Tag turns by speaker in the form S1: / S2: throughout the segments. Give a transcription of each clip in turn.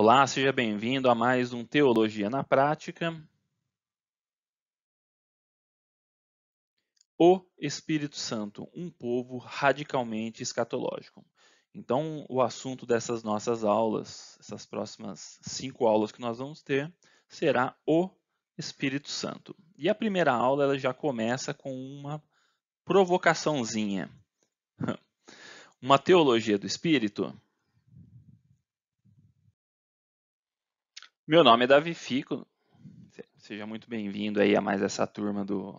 S1: Olá, seja bem-vindo a mais um Teologia na Prática. O Espírito Santo, um povo radicalmente escatológico. Então, o assunto dessas nossas aulas, essas próximas cinco aulas que nós vamos ter, será o Espírito Santo. E a primeira aula ela já começa com uma provocaçãozinha. Uma teologia do Espírito Meu nome é Davi Fico. Seja muito bem-vindo aí a mais essa turma do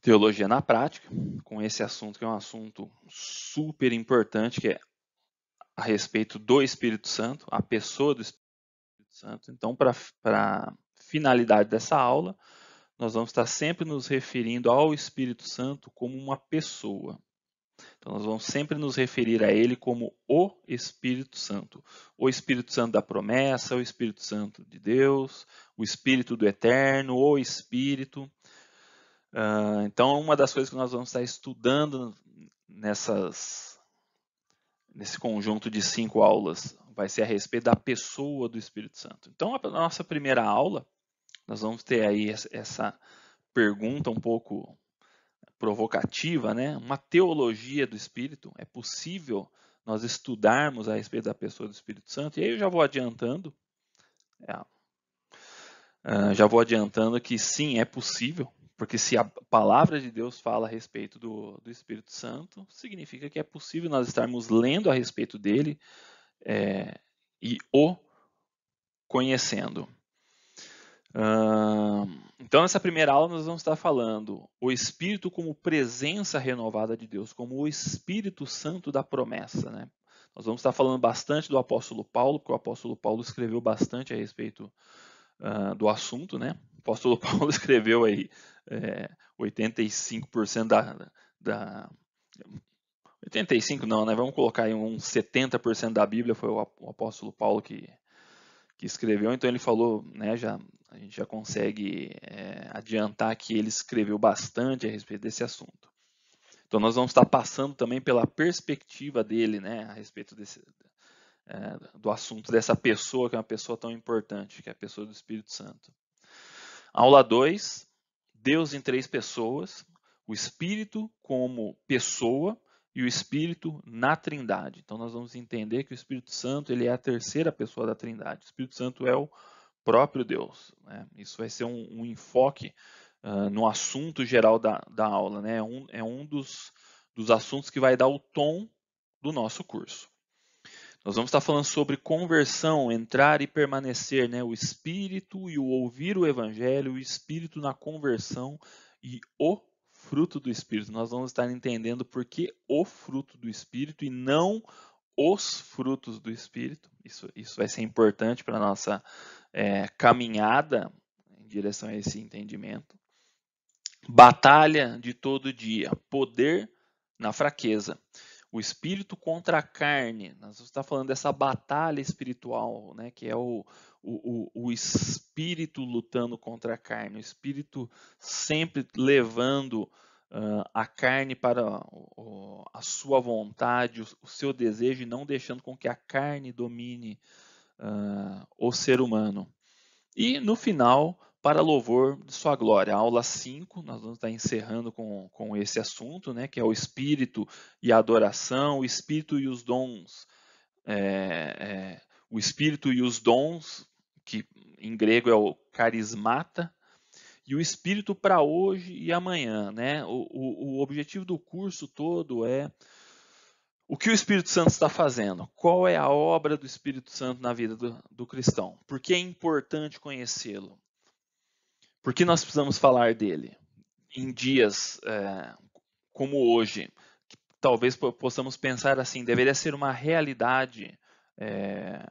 S1: Teologia na Prática, com esse assunto que é um assunto super importante, que é a respeito do Espírito Santo, a pessoa do Espírito Santo. Então, para a finalidade dessa aula, nós vamos estar sempre nos referindo ao Espírito Santo como uma pessoa. Então, nós vamos sempre nos referir a ele como o Espírito Santo. O Espírito Santo da promessa, o Espírito Santo de Deus, o Espírito do Eterno, o Espírito. Uh, então, uma das coisas que nós vamos estar estudando nessas, nesse conjunto de cinco aulas vai ser a respeito da pessoa do Espírito Santo. Então, a nossa primeira aula, nós vamos ter aí essa pergunta um pouco provocativa, né? Uma teologia do Espírito. É possível nós estudarmos a respeito da pessoa do Espírito Santo. E aí eu já vou adiantando. É, ah, já vou adiantando que sim, é possível, porque se a palavra de Deus fala a respeito do, do Espírito Santo, significa que é possível nós estarmos lendo a respeito dele é, e o conhecendo. Então, nessa primeira aula, nós vamos estar falando o Espírito como presença renovada de Deus, como o Espírito Santo da promessa. Né? Nós vamos estar falando bastante do apóstolo Paulo, porque o apóstolo Paulo escreveu bastante a respeito uh, do assunto. Né? O apóstolo Paulo escreveu aí é, 85% da, da 85 não, né? Vamos colocar aí uns 70% da Bíblia foi o apóstolo Paulo que que escreveu, então ele falou, né, já, a gente já consegue é, adiantar que ele escreveu bastante a respeito desse assunto. Então nós vamos estar passando também pela perspectiva dele, né, a respeito desse, é, do assunto dessa pessoa, que é uma pessoa tão importante, que é a pessoa do Espírito Santo. Aula 2, Deus em três pessoas, o Espírito como pessoa, e o Espírito na Trindade. Então nós vamos entender que o Espírito Santo ele é a terceira pessoa da Trindade. O Espírito Santo é o próprio Deus. Né? Isso vai ser um, um enfoque uh, no assunto geral da, da aula. Né? É um, é um dos, dos assuntos que vai dar o tom do nosso curso. Nós vamos estar falando sobre conversão, entrar e permanecer, né? o espírito e o ouvir o evangelho, o espírito na conversão e o fruto do Espírito. Nós vamos estar entendendo por que o fruto do Espírito e não os frutos do Espírito. Isso, isso vai ser importante para a nossa é, caminhada em direção a esse entendimento. Batalha de todo dia, poder na fraqueza o espírito contra a carne. Nós está falando dessa batalha espiritual, né? Que é o, o, o, espírito lutando contra a carne, o espírito sempre levando uh, a carne para a sua vontade, o, o, seu desejo, e não deixando com que a carne domine uh, o ser humano. E no final para louvor de sua glória. A aula 5, nós vamos estar encerrando com, com esse assunto, né, que é o espírito e a adoração, o espírito e os dons. É, é, o espírito e os dons, que em grego é o carismata, e o espírito para hoje e amanhã. Né? O, o, o objetivo do curso todo é o que o Espírito Santo está fazendo? Qual é a obra do Espírito Santo na vida do, do cristão? Por que é importante conhecê-lo? Por que nós precisamos falar dele? Em dias é, como hoje, talvez possamos pensar assim, deveria ser uma realidade é,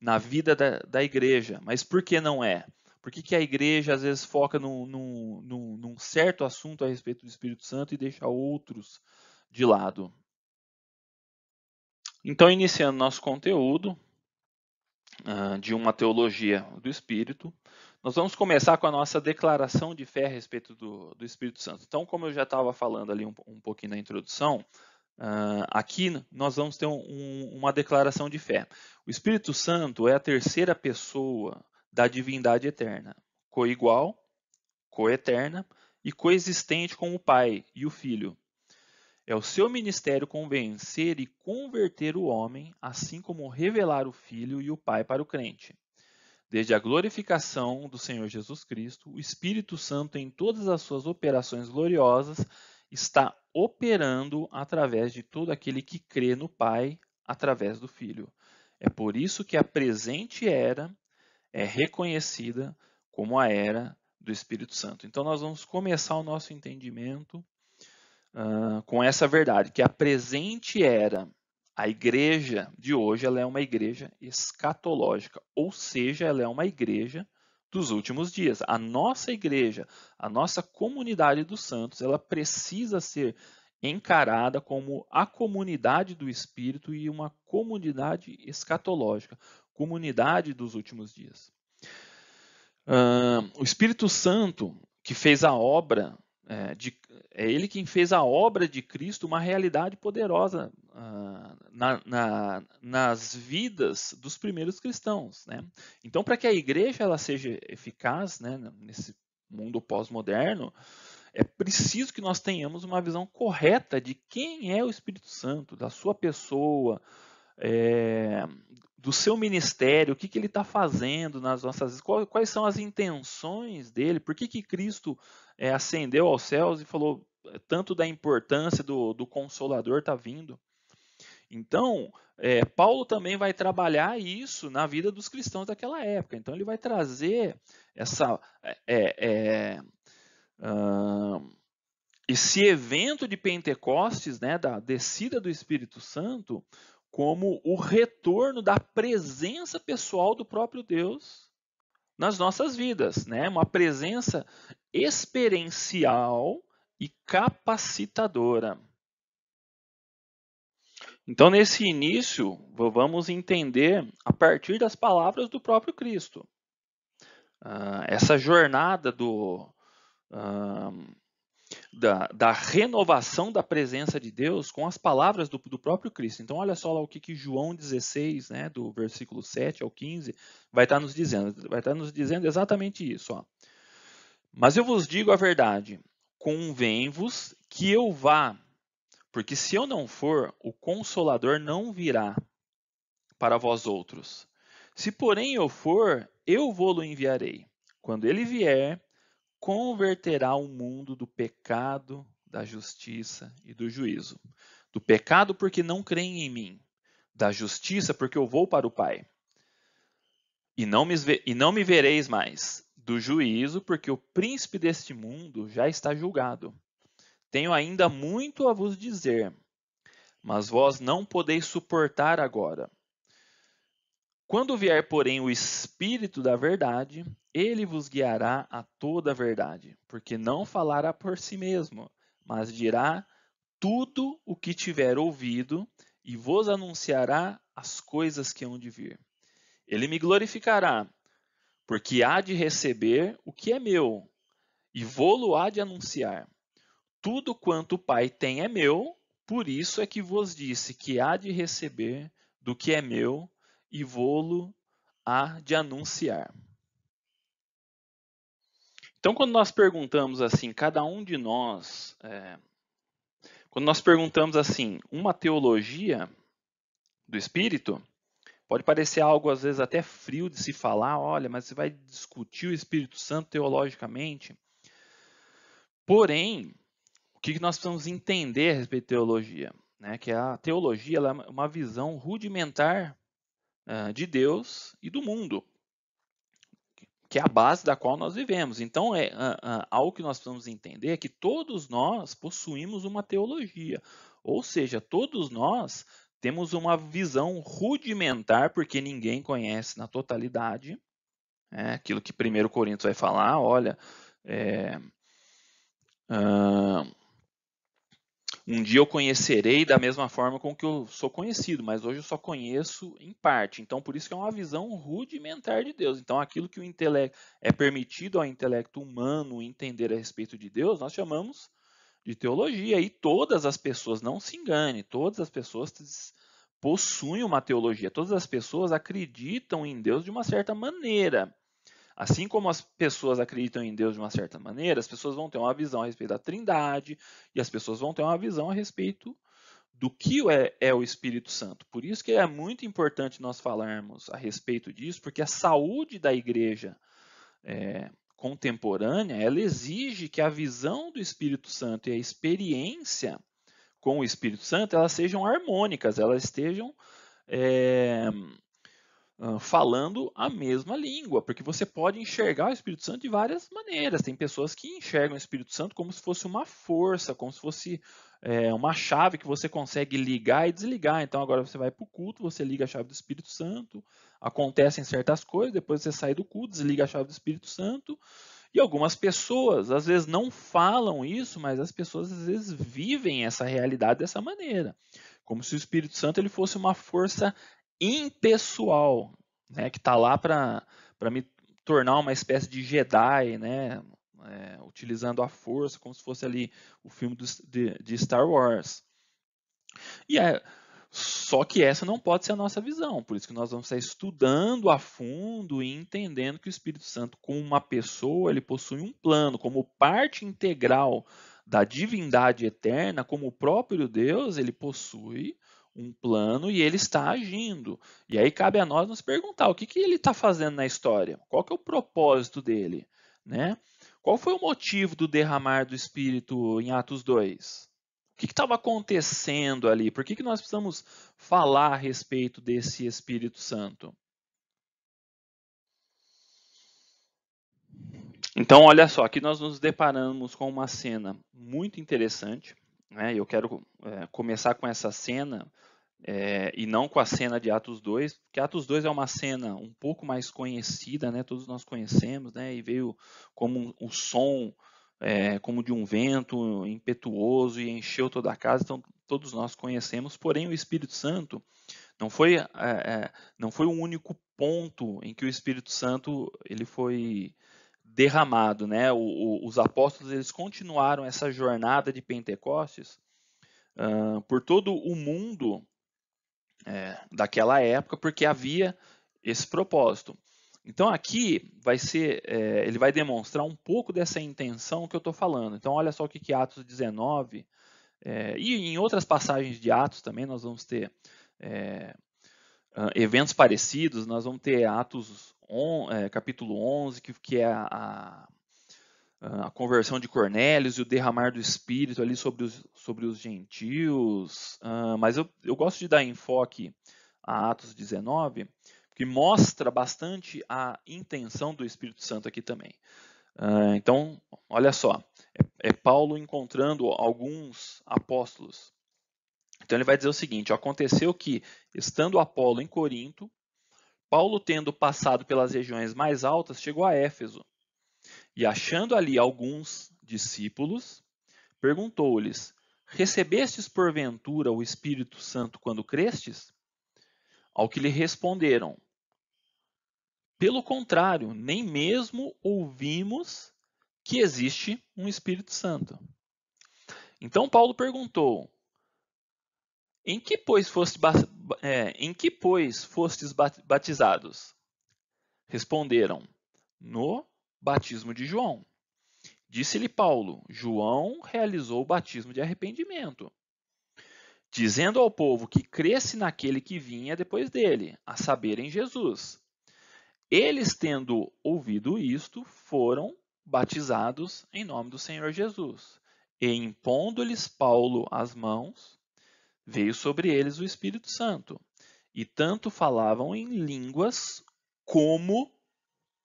S1: na vida da, da, igreja, mas por que não é? Por que, que a igreja às vezes foca num, num, num, certo assunto a respeito do Espírito Santo e deixa outros de lado? Então, iniciando nosso conteúdo uh, de uma teologia do Espírito, nós vamos começar com a nossa declaração de fé a respeito do, do Espírito Santo. Então, como eu já estava falando ali um, um, pouquinho na introdução, uh, aqui nós vamos ter um, um, uma declaração de fé. O Espírito Santo é a terceira pessoa da divindade eterna, coigual, coeterna e coexistente com o Pai e o Filho. É o seu ministério convencer e converter o homem, assim como revelar o Filho e o Pai para o crente desde a glorificação do Senhor Jesus Cristo, o Espírito Santo, em todas as suas operações gloriosas, está operando através de todo aquele que crê no Pai, através do Filho. É por isso que a presente era é reconhecida como a era do Espírito Santo. Então, nós vamos começar o nosso entendimento uh, com essa verdade, que a presente era a igreja de hoje ela é uma igreja escatológica, ou seja, ela é uma igreja dos últimos dias. A nossa igreja, a nossa comunidade dos santos, ela precisa ser encarada como a comunidade do Espírito e uma comunidade escatológica, comunidade dos últimos dias. Uh, o Espírito Santo, que fez a obra é, de é ele quem fez a obra de Cristo uma realidade poderosa ah, na, na, nas vidas dos primeiros cristãos. Né? Então, para que a igreja ela seja eficaz né, nesse mundo pós-moderno, é preciso que nós tenhamos uma visão correta de quem é o Espírito Santo, da sua pessoa, é, do seu ministério, o que, que ele está fazendo nas nossas quais, quais são as intenções dele, por que, que Cristo é, ascendeu aos céus e falou é, tanto da importância do, do Consolador está vindo. Então, é, Paulo também vai trabalhar isso na vida dos cristãos daquela época. Então, ele vai trazer essa, é, uh, esse evento de Pentecostes, né, da descida do Espírito Santo, como o retorno da presença pessoal do próprio Deus nas nossas vidas, né? Uma presença experiencial e capacitadora. Então, nesse início, vamos entender a partir das palavras do próprio Cristo. Uh, essa jornada do, uh, da, da, renovação da presença de Deus com as palavras do, do próprio Cristo. Então, olha só lá o que, que, João 16, né, do versículo 7 ao 15, vai estar tá nos dizendo. Vai estar tá nos dizendo exatamente isso. Ó. Mas eu vos digo a verdade: convém-vos que eu vá, porque se eu não for, o Consolador não virá para vós outros. Se, porém, eu for, eu vou-lo enviarei. Quando ele vier, converterá o mundo do pecado, da justiça e do juízo. Do pecado, porque não creem em mim. Da justiça, porque eu vou para o Pai. E não, me, e não me vereis mais. Do juízo, porque o príncipe deste mundo já está julgado. Tenho ainda muito a vos dizer, mas vós não podeis suportar agora. Quando vier, porém, o Espírito da Verdade, ele vos guiará a toda a verdade, porque não falará por si mesmo, mas dirá tudo o que tiver ouvido e vos anunciará as coisas que hão de vir. Ele me glorificará, porque há de receber o que é meu, e vou-lo há de anunciar. Tudo quanto o Pai tem é meu, por isso é que vos disse que há de receber do que é meu e vou lo a de anunciar. Então, quando nós perguntamos assim, cada um de nós, é, quando nós perguntamos assim, uma teologia do Espírito, pode parecer algo às vezes até frio de se falar, olha, mas você vai discutir o Espírito Santo teologicamente. Porém, o que nós precisamos entender a respeito de teologia? Né? Que a teologia é uma visão rudimentar ah, de Deus e do mundo, que é a base da qual nós vivemos. Então, é ah, ah, algo que nós precisamos entender é que todos nós possuímos uma teologia, ou seja, todos nós temos uma visão rudimentar, porque ninguém conhece na totalidade. É aquilo que 1 Coríntios vai falar, olha, é, um dia eu conhecerei da mesma forma com que eu sou conhecido, mas hoje eu só conheço em parte. Então, por isso que é uma visão rudimentar de Deus. Então, aquilo que o intelecto é permitido ao intelecto humano entender a respeito de Deus, nós chamamos de teologia. E todas as pessoas, não se engane, todas as pessoas possuem uma teologia, todas as pessoas acreditam em Deus de uma certa maneira. Assim como as pessoas acreditam em Deus de uma certa maneira, as pessoas vão ter uma visão a respeito da Trindade e as pessoas vão ter uma visão a respeito do que é, é o Espírito Santo. Por isso que é muito importante nós falarmos a respeito disso, porque a saúde da igreja é, contemporânea ela exige que a visão do Espírito Santo e a experiência com o Espírito Santo elas sejam harmônicas, elas estejam é, falando a mesma língua, porque você pode enxergar o Espírito Santo de várias maneiras. Tem pessoas que enxergam o Espírito Santo como se fosse uma força, como se fosse é, uma chave que você consegue ligar e desligar. Então agora você vai para o culto, você liga a chave do Espírito Santo, acontecem certas coisas, depois você sai do culto, desliga a chave do Espírito Santo. E algumas pessoas, às vezes, não falam isso, mas as pessoas, às vezes, vivem essa realidade dessa maneira. Como se o Espírito Santo ele fosse uma força impessoal, né, que está lá para me tornar uma espécie de Jedi, né, é, utilizando a força como se fosse ali o filme do, de, de, Star Wars. E é, só que essa não pode ser a nossa visão, por isso que nós vamos estar estudando a fundo e entendendo que o Espírito Santo, como uma pessoa, ele possui um plano, como parte integral da divindade eterna, como o próprio Deus, ele possui um plano e ele está agindo. E aí cabe a nós nos perguntar o que, que ele está fazendo na história, qual que é o propósito dele, né? Qual foi o motivo do derramar do Espírito em Atos 2? O que estava acontecendo ali? Por que, que nós precisamos falar a respeito desse Espírito Santo? Então, olha só, aqui nós nos deparamos com uma cena muito interessante né, eu quero é, começar com essa cena é, e não com a cena de Atos 2, porque Atos 2 é uma cena um pouco mais conhecida, né, todos nós conhecemos, né, e veio como o um, um som é, como de um vento impetuoso e encheu toda a casa, então todos nós conhecemos, porém o Espírito Santo não foi, não foi o único ponto em que o Espírito Santo ele foi derramado, né? O, o, os apóstolos eles continuaram essa jornada de Pentecostes uh, por todo o mundo é, daquela época, porque havia esse propósito. Então aqui vai ser, é, ele vai demonstrar um pouco dessa intenção que eu estou falando. Então olha só o que, que Atos 19 é, e em outras passagens de Atos também nós vamos ter é, ah, eventos parecidos. Nós vamos ter Atos on, é, capítulo 11, que, que é a, a, a conversão de Cornélios e o derramar do Espírito ali sobre os, sobre os gentios. Uh, mas eu, eu gosto de dar enfoque a Atos 19, que mostra bastante a intenção do Espírito Santo aqui também. Uh, então, olha só, é, é Paulo encontrando alguns apóstolos. Então ele vai dizer o seguinte: aconteceu que, estando Apolo em Corinto, Paulo, tendo passado pelas regiões mais altas, chegou a Éfeso. E achando ali alguns discípulos, perguntou-lhes: Recebestes porventura o Espírito Santo quando crestes? Ao que lhe responderam: Pelo contrário, nem mesmo ouvimos que existe um Espírito Santo. Então Paulo perguntou: Em que, pois, foste é, em que, pois, fostes batizados? Responderam, no batismo de João. Disse-lhe Paulo, João realizou o batismo de arrependimento, dizendo ao povo que cresce naquele que vinha depois dele, a saber, em Jesus. Eles, tendo ouvido isto, foram batizados em nome do Senhor Jesus. E impondo-lhes Paulo as mãos, Veio sobre eles o Espírito Santo, e tanto falavam em línguas como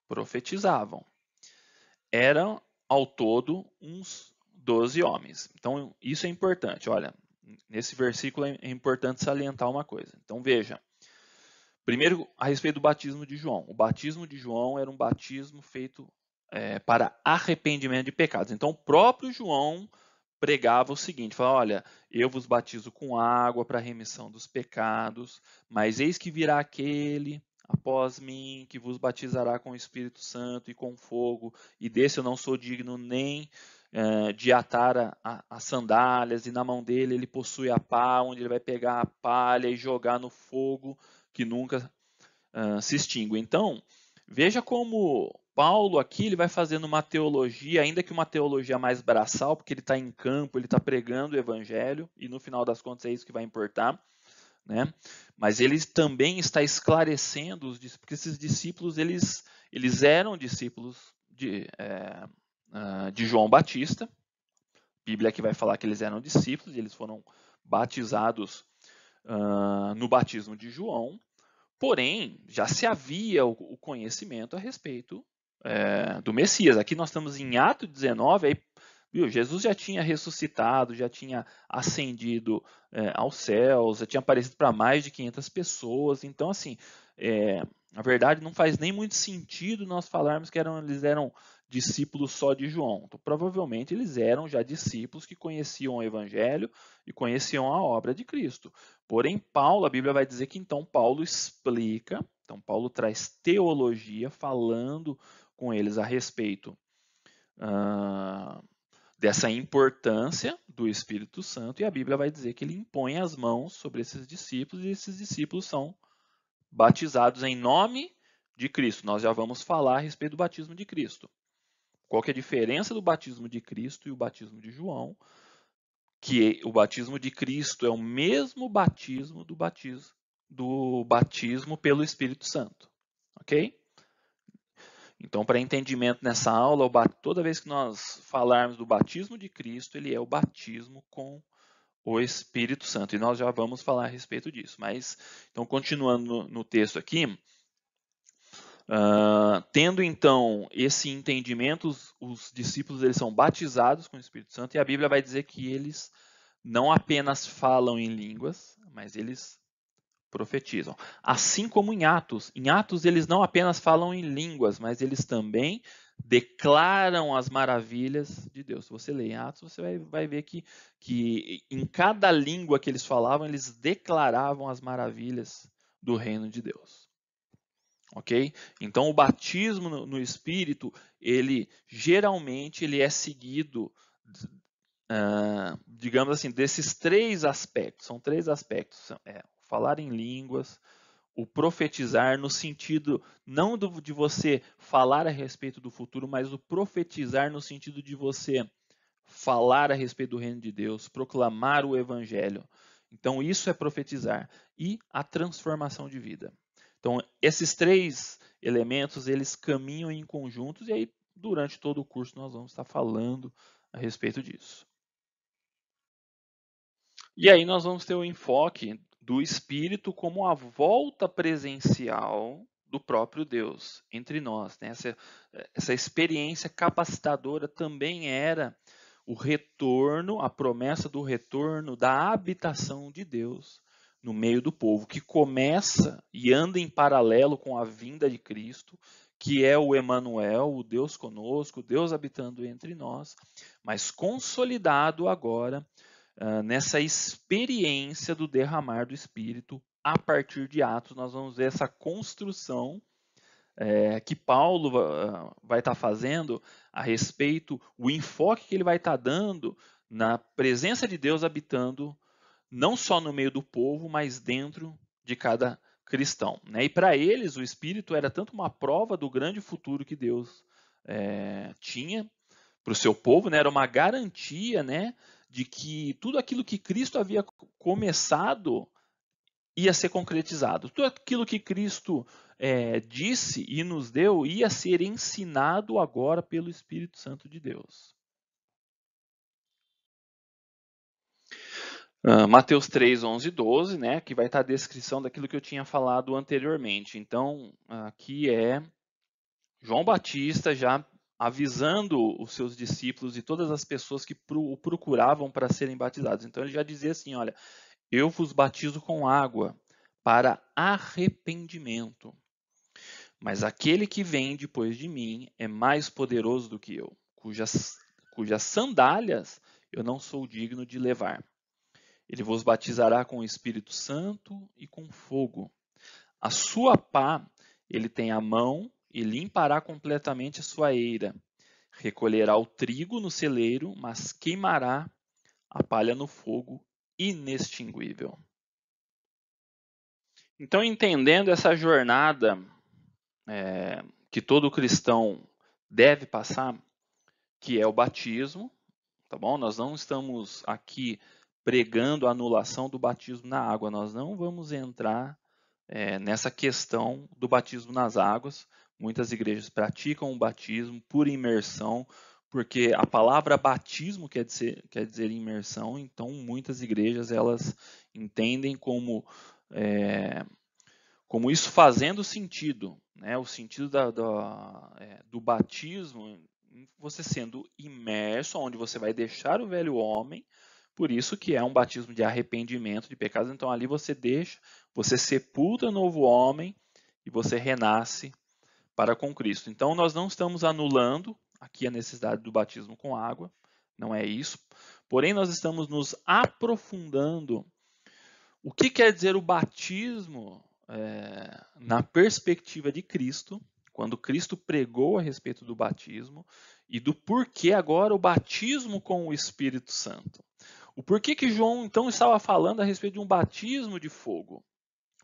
S1: profetizavam. Eram ao todo uns doze homens. Então, isso é importante. Olha, nesse versículo é importante salientar uma coisa. Então, veja. Primeiro, a respeito do batismo de João. O batismo de João era um batismo feito é, para arrependimento de pecados. Então, o próprio João pregava o seguinte: falava, olha, eu vos batizo com água para remissão dos pecados, mas eis que virá aquele após mim que vos batizará com o Espírito Santo e com fogo, e desse eu não sou digno nem eh, de atar as sandálias, e na mão dele ele possui a pá, onde ele vai pegar a palha e jogar no fogo que nunca uh, se extingue. Então, veja como Paulo aqui ele vai fazendo uma teologia, ainda que uma teologia mais braçal, porque ele está em campo, ele está pregando o evangelho, e no final das contas é isso que vai importar. Né? Mas ele também está esclarecendo os porque esses discípulos eles, eles eram discípulos de, é, ah, de João Batista. A Bíblia que vai falar que eles eram discípulos e eles foram batizados uh, no batismo de João. Porém, já se havia o, o conhecimento a respeito é, do Messias. Aqui nós estamos em Atos 19, aí, viu, Jesus já tinha ressuscitado, já tinha ascendido é, aos céus, já tinha aparecido para mais de 500 pessoas. Então, assim, é, na verdade, não faz nem muito sentido nós falarmos que eram, eles eram discípulos só de João. Então, provavelmente eles eram já discípulos que conheciam o Evangelho e conheciam a obra de Cristo. Porém, Paulo, a Bíblia vai dizer que então Paulo explica, então Paulo traz teologia falando com eles a respeito uh, dessa importância do Espírito Santo, e a Bíblia vai dizer que ele impõe as mãos sobre esses discípulos, e esses discípulos são batizados em nome de Cristo. Nós já vamos falar a respeito do batismo de Cristo. Qual é a diferença do batismo de Cristo e o batismo de João? Que o batismo de Cristo é o mesmo batismo do batismo, do batismo pelo Espírito Santo. Ok? Então, para entendimento nessa aula, toda vez que nós falarmos do batismo de Cristo, ele é o batismo com o Espírito Santo. E nós já vamos falar a respeito disso. Mas, então, continuando no texto aqui, uh, tendo então esse entendimento, os, os, discípulos eles são batizados com o Espírito Santo e a Bíblia vai dizer que eles não apenas falam em línguas, mas eles profetizam. Assim como em Atos. Em Atos, eles não apenas falam em línguas, mas eles também declaram as maravilhas de Deus. Se você lê em Atos, você vai, vai ver que, que em cada língua que eles falavam, eles declaravam as maravilhas do reino de Deus. Ok? Então, o batismo no, no Espírito, ele geralmente ele é seguido Uh, digamos assim, desses três aspectos. São três aspectos: é, falar em línguas, o profetizar no sentido não do, de você falar a respeito do futuro, mas o profetizar no sentido de você falar a respeito do reino de Deus, proclamar o evangelho. Então isso é profetizar e a transformação de vida. Então esses três elementos eles caminham em conjuntos e aí durante todo o curso nós vamos estar falando a respeito disso. E aí nós vamos ter o enfoque do Espírito como a volta presencial do próprio Deus entre nós. Né? Essa, essa experiência capacitadora também era o retorno, a promessa do retorno da habitação de Deus no meio do povo, que começa e anda em paralelo com a vinda de Cristo, que é o Emanuel, o Deus conosco, Deus habitando entre nós, mas consolidado agora ah, nessa experiência do derramar do Espírito a partir de Atos. Nós vamos ver essa construção é, que Paulo ah, vai estar tá fazendo a respeito, o enfoque que ele vai estar tá dando na presença de Deus habitando não só no meio do povo, mas dentro de cada cristão. Né? E para eles, o Espírito era tanto uma prova do grande futuro que Deus é, tinha para o seu povo, né? era uma garantia né? de que tudo aquilo que Cristo havia começado ia ser concretizado. Tudo aquilo que Cristo é, disse e nos deu ia ser ensinado agora pelo Espírito Santo de Deus. Uh, Mateus 3, 11 e 12, né, que vai estar a descrição daquilo que eu tinha falado anteriormente. Então, aqui é João Batista já avisando os seus discípulos e todas as pessoas que o procuravam para serem batizados. Então ele já dizia assim: Olha, eu vos batizo com água para arrependimento. Mas aquele que vem depois de mim é mais poderoso do que eu, cujas, cujas sandálias eu não sou digno de levar. Ele vos batizará com o Espírito Santo e com fogo. A sua pá ele tem a mão e limpará completamente a sua eira. Recolherá o trigo no celeiro, mas queimará a palha no fogo inextinguível. Então, entendendo essa jornada é, que todo cristão deve passar, que é o batismo, tá bom? Nós não estamos aqui pregando a anulação do batismo na água, nós não vamos entrar é, nessa questão do batismo nas águas. Muitas igrejas praticam o batismo por imersão, porque a palavra batismo quer dizer, quer dizer imersão, então muitas igrejas elas entendem como, é, como isso fazendo sentido, né? o sentido da, da, é, do batismo, você sendo imerso, onde você vai deixar o velho homem, por isso que é um batismo de arrependimento de pecados, então ali você deixa, você sepulta o novo homem e você renasce para com Cristo. Então, nós não estamos anulando aqui a necessidade do batismo com água, não é isso. Porém, nós estamos nos aprofundando. O que quer dizer o batismo é, na perspectiva de Cristo, quando Cristo pregou a respeito do batismo e do porquê agora o batismo com o Espírito Santo. O porquê que João então estava falando a respeito de um batismo de fogo?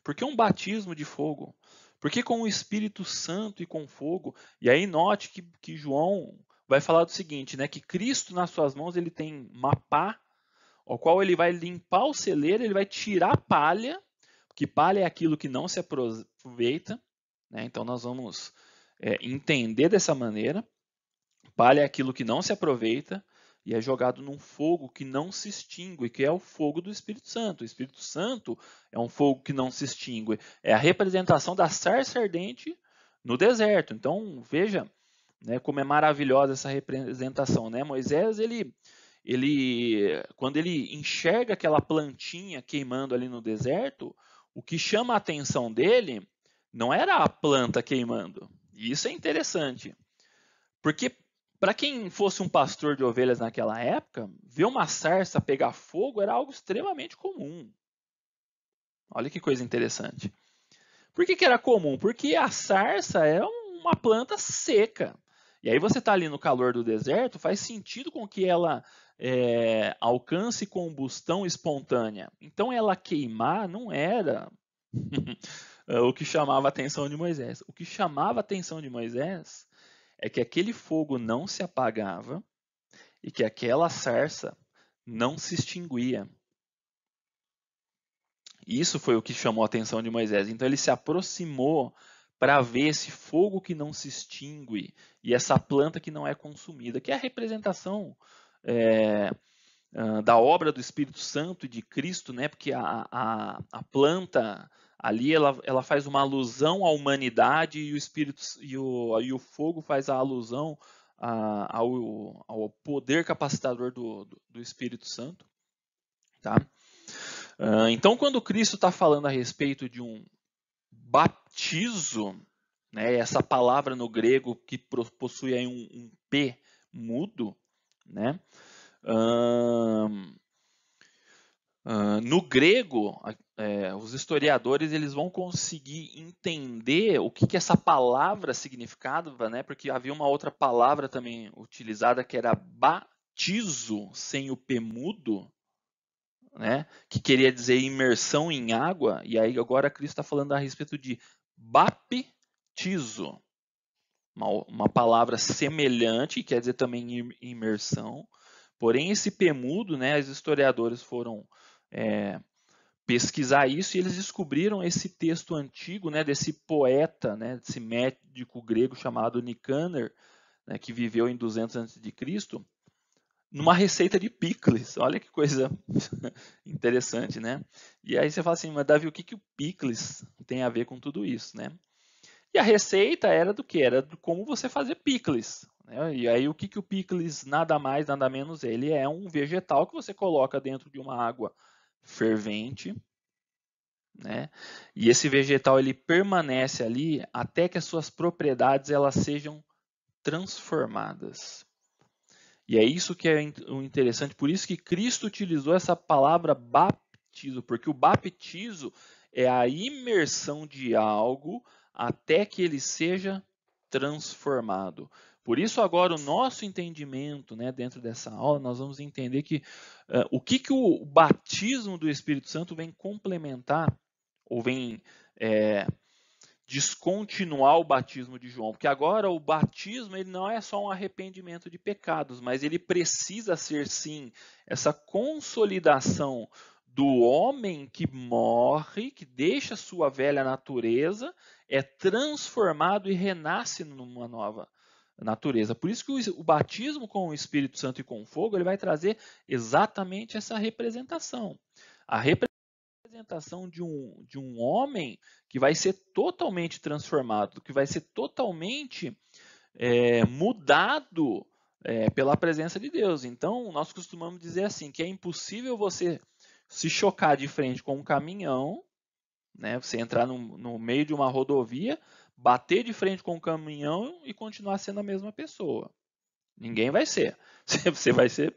S1: Por que um batismo de fogo? Porque com o Espírito Santo e com fogo, e aí note que, que João vai falar do seguinte, né, que Cristo nas suas mãos ele tem uma pá, ao qual ele vai limpar o celeiro, ele vai tirar palha, porque palha é aquilo que não se aproveita, né? Então nós vamos é, entender dessa maneira. Palha é aquilo que não se aproveita, e é jogado num fogo que não se extingue, que é o fogo do Espírito Santo. O Espírito Santo é um fogo que não se extingue, é a representação da sarça ardente no deserto. Então, veja né, como é maravilhosa essa representação. Né? Moisés, ele, ele, quando ele enxerga aquela plantinha queimando ali no deserto, o que chama a atenção dele não era a planta queimando. E isso é interessante. Porque para quem fosse um pastor de ovelhas naquela época, ver uma sarça pegar fogo era algo extremamente comum. Olha que coisa interessante. Por que, que era comum? Porque a sarça é uma planta seca. E aí você está ali no calor do deserto, faz sentido com que ela é, alcance combustão espontânea. Então ela queimar não era o que chamava a atenção de Moisés. O que chamava a atenção de Moisés é que aquele fogo não se apagava e que aquela sarça não se extinguia. Isso foi o que chamou a atenção de Moisés. Então ele se aproximou para ver esse fogo que não se extingue e essa planta que não é consumida, que é a representação é, ah, da obra do Espírito Santo e de Cristo, né? porque a, a, a planta Ali ela, ela faz uma alusão à humanidade e o espírito e o, e o fogo faz a alusão a, ao, ao poder capacitador do, do, do Espírito Santo. Tá? Uh, então, quando Cristo está falando a respeito de um baptizo, né, essa palavra no grego que possui um, um P mudo, né, uh, ah, no grego, é, os historiadores eles vão conseguir entender o que, que essa palavra significava, né? Porque havia uma outra palavra também utilizada que era batizo, sem o p mudo, né? Que queria dizer imersão em água. E aí agora Cristo está falando a respeito de baptizo, uma, uma palavra semelhante, quer dizer também imersão. Porém, esse p mudo, né? Os historiadores foram é, pesquisar isso e eles descobriram esse texto antigo né, desse poeta, né, desse médico grego chamado Nicanor, né, que viveu em 200 a.C., numa receita de picles. Olha que coisa interessante, né? E aí você fala assim, mas Davi, o que, que o picles tem a ver com tudo isso, né? E a receita era do que? Era do como você fazer picles. Né? E aí o que, que o picles nada mais, nada menos Ele é um vegetal que você coloca dentro de uma água fervente, né? E esse vegetal ele permanece ali até que as suas propriedades elas sejam transformadas. E é isso que é o interessante, por isso que Cristo utilizou essa palavra baptizo, porque o baptizo é a imersão de algo até que ele seja transformado. Por isso, agora, o nosso entendimento né, dentro dessa aula, nós vamos entender que uh, o que, que o batismo do Espírito Santo vem complementar ou vem é, descontinuar o batismo de João. Porque agora o batismo ele não é só um arrependimento de pecados, mas ele precisa ser, sim, essa consolidação do homem que morre, que deixa sua velha natureza, é transformado e renasce numa nova natureza. Por isso que o, batismo com o Espírito Santo e com o fogo, ele vai trazer exatamente essa representação. A representação de um, de um homem que vai ser totalmente transformado, que vai ser totalmente é, mudado é, pela presença de Deus. Então, nós costumamos dizer assim, que é impossível você se chocar de frente com um caminhão, né, você entrar no, no meio de uma rodovia, bater de frente com o caminhão e continuar sendo a mesma pessoa. Ninguém vai ser. Você vai ser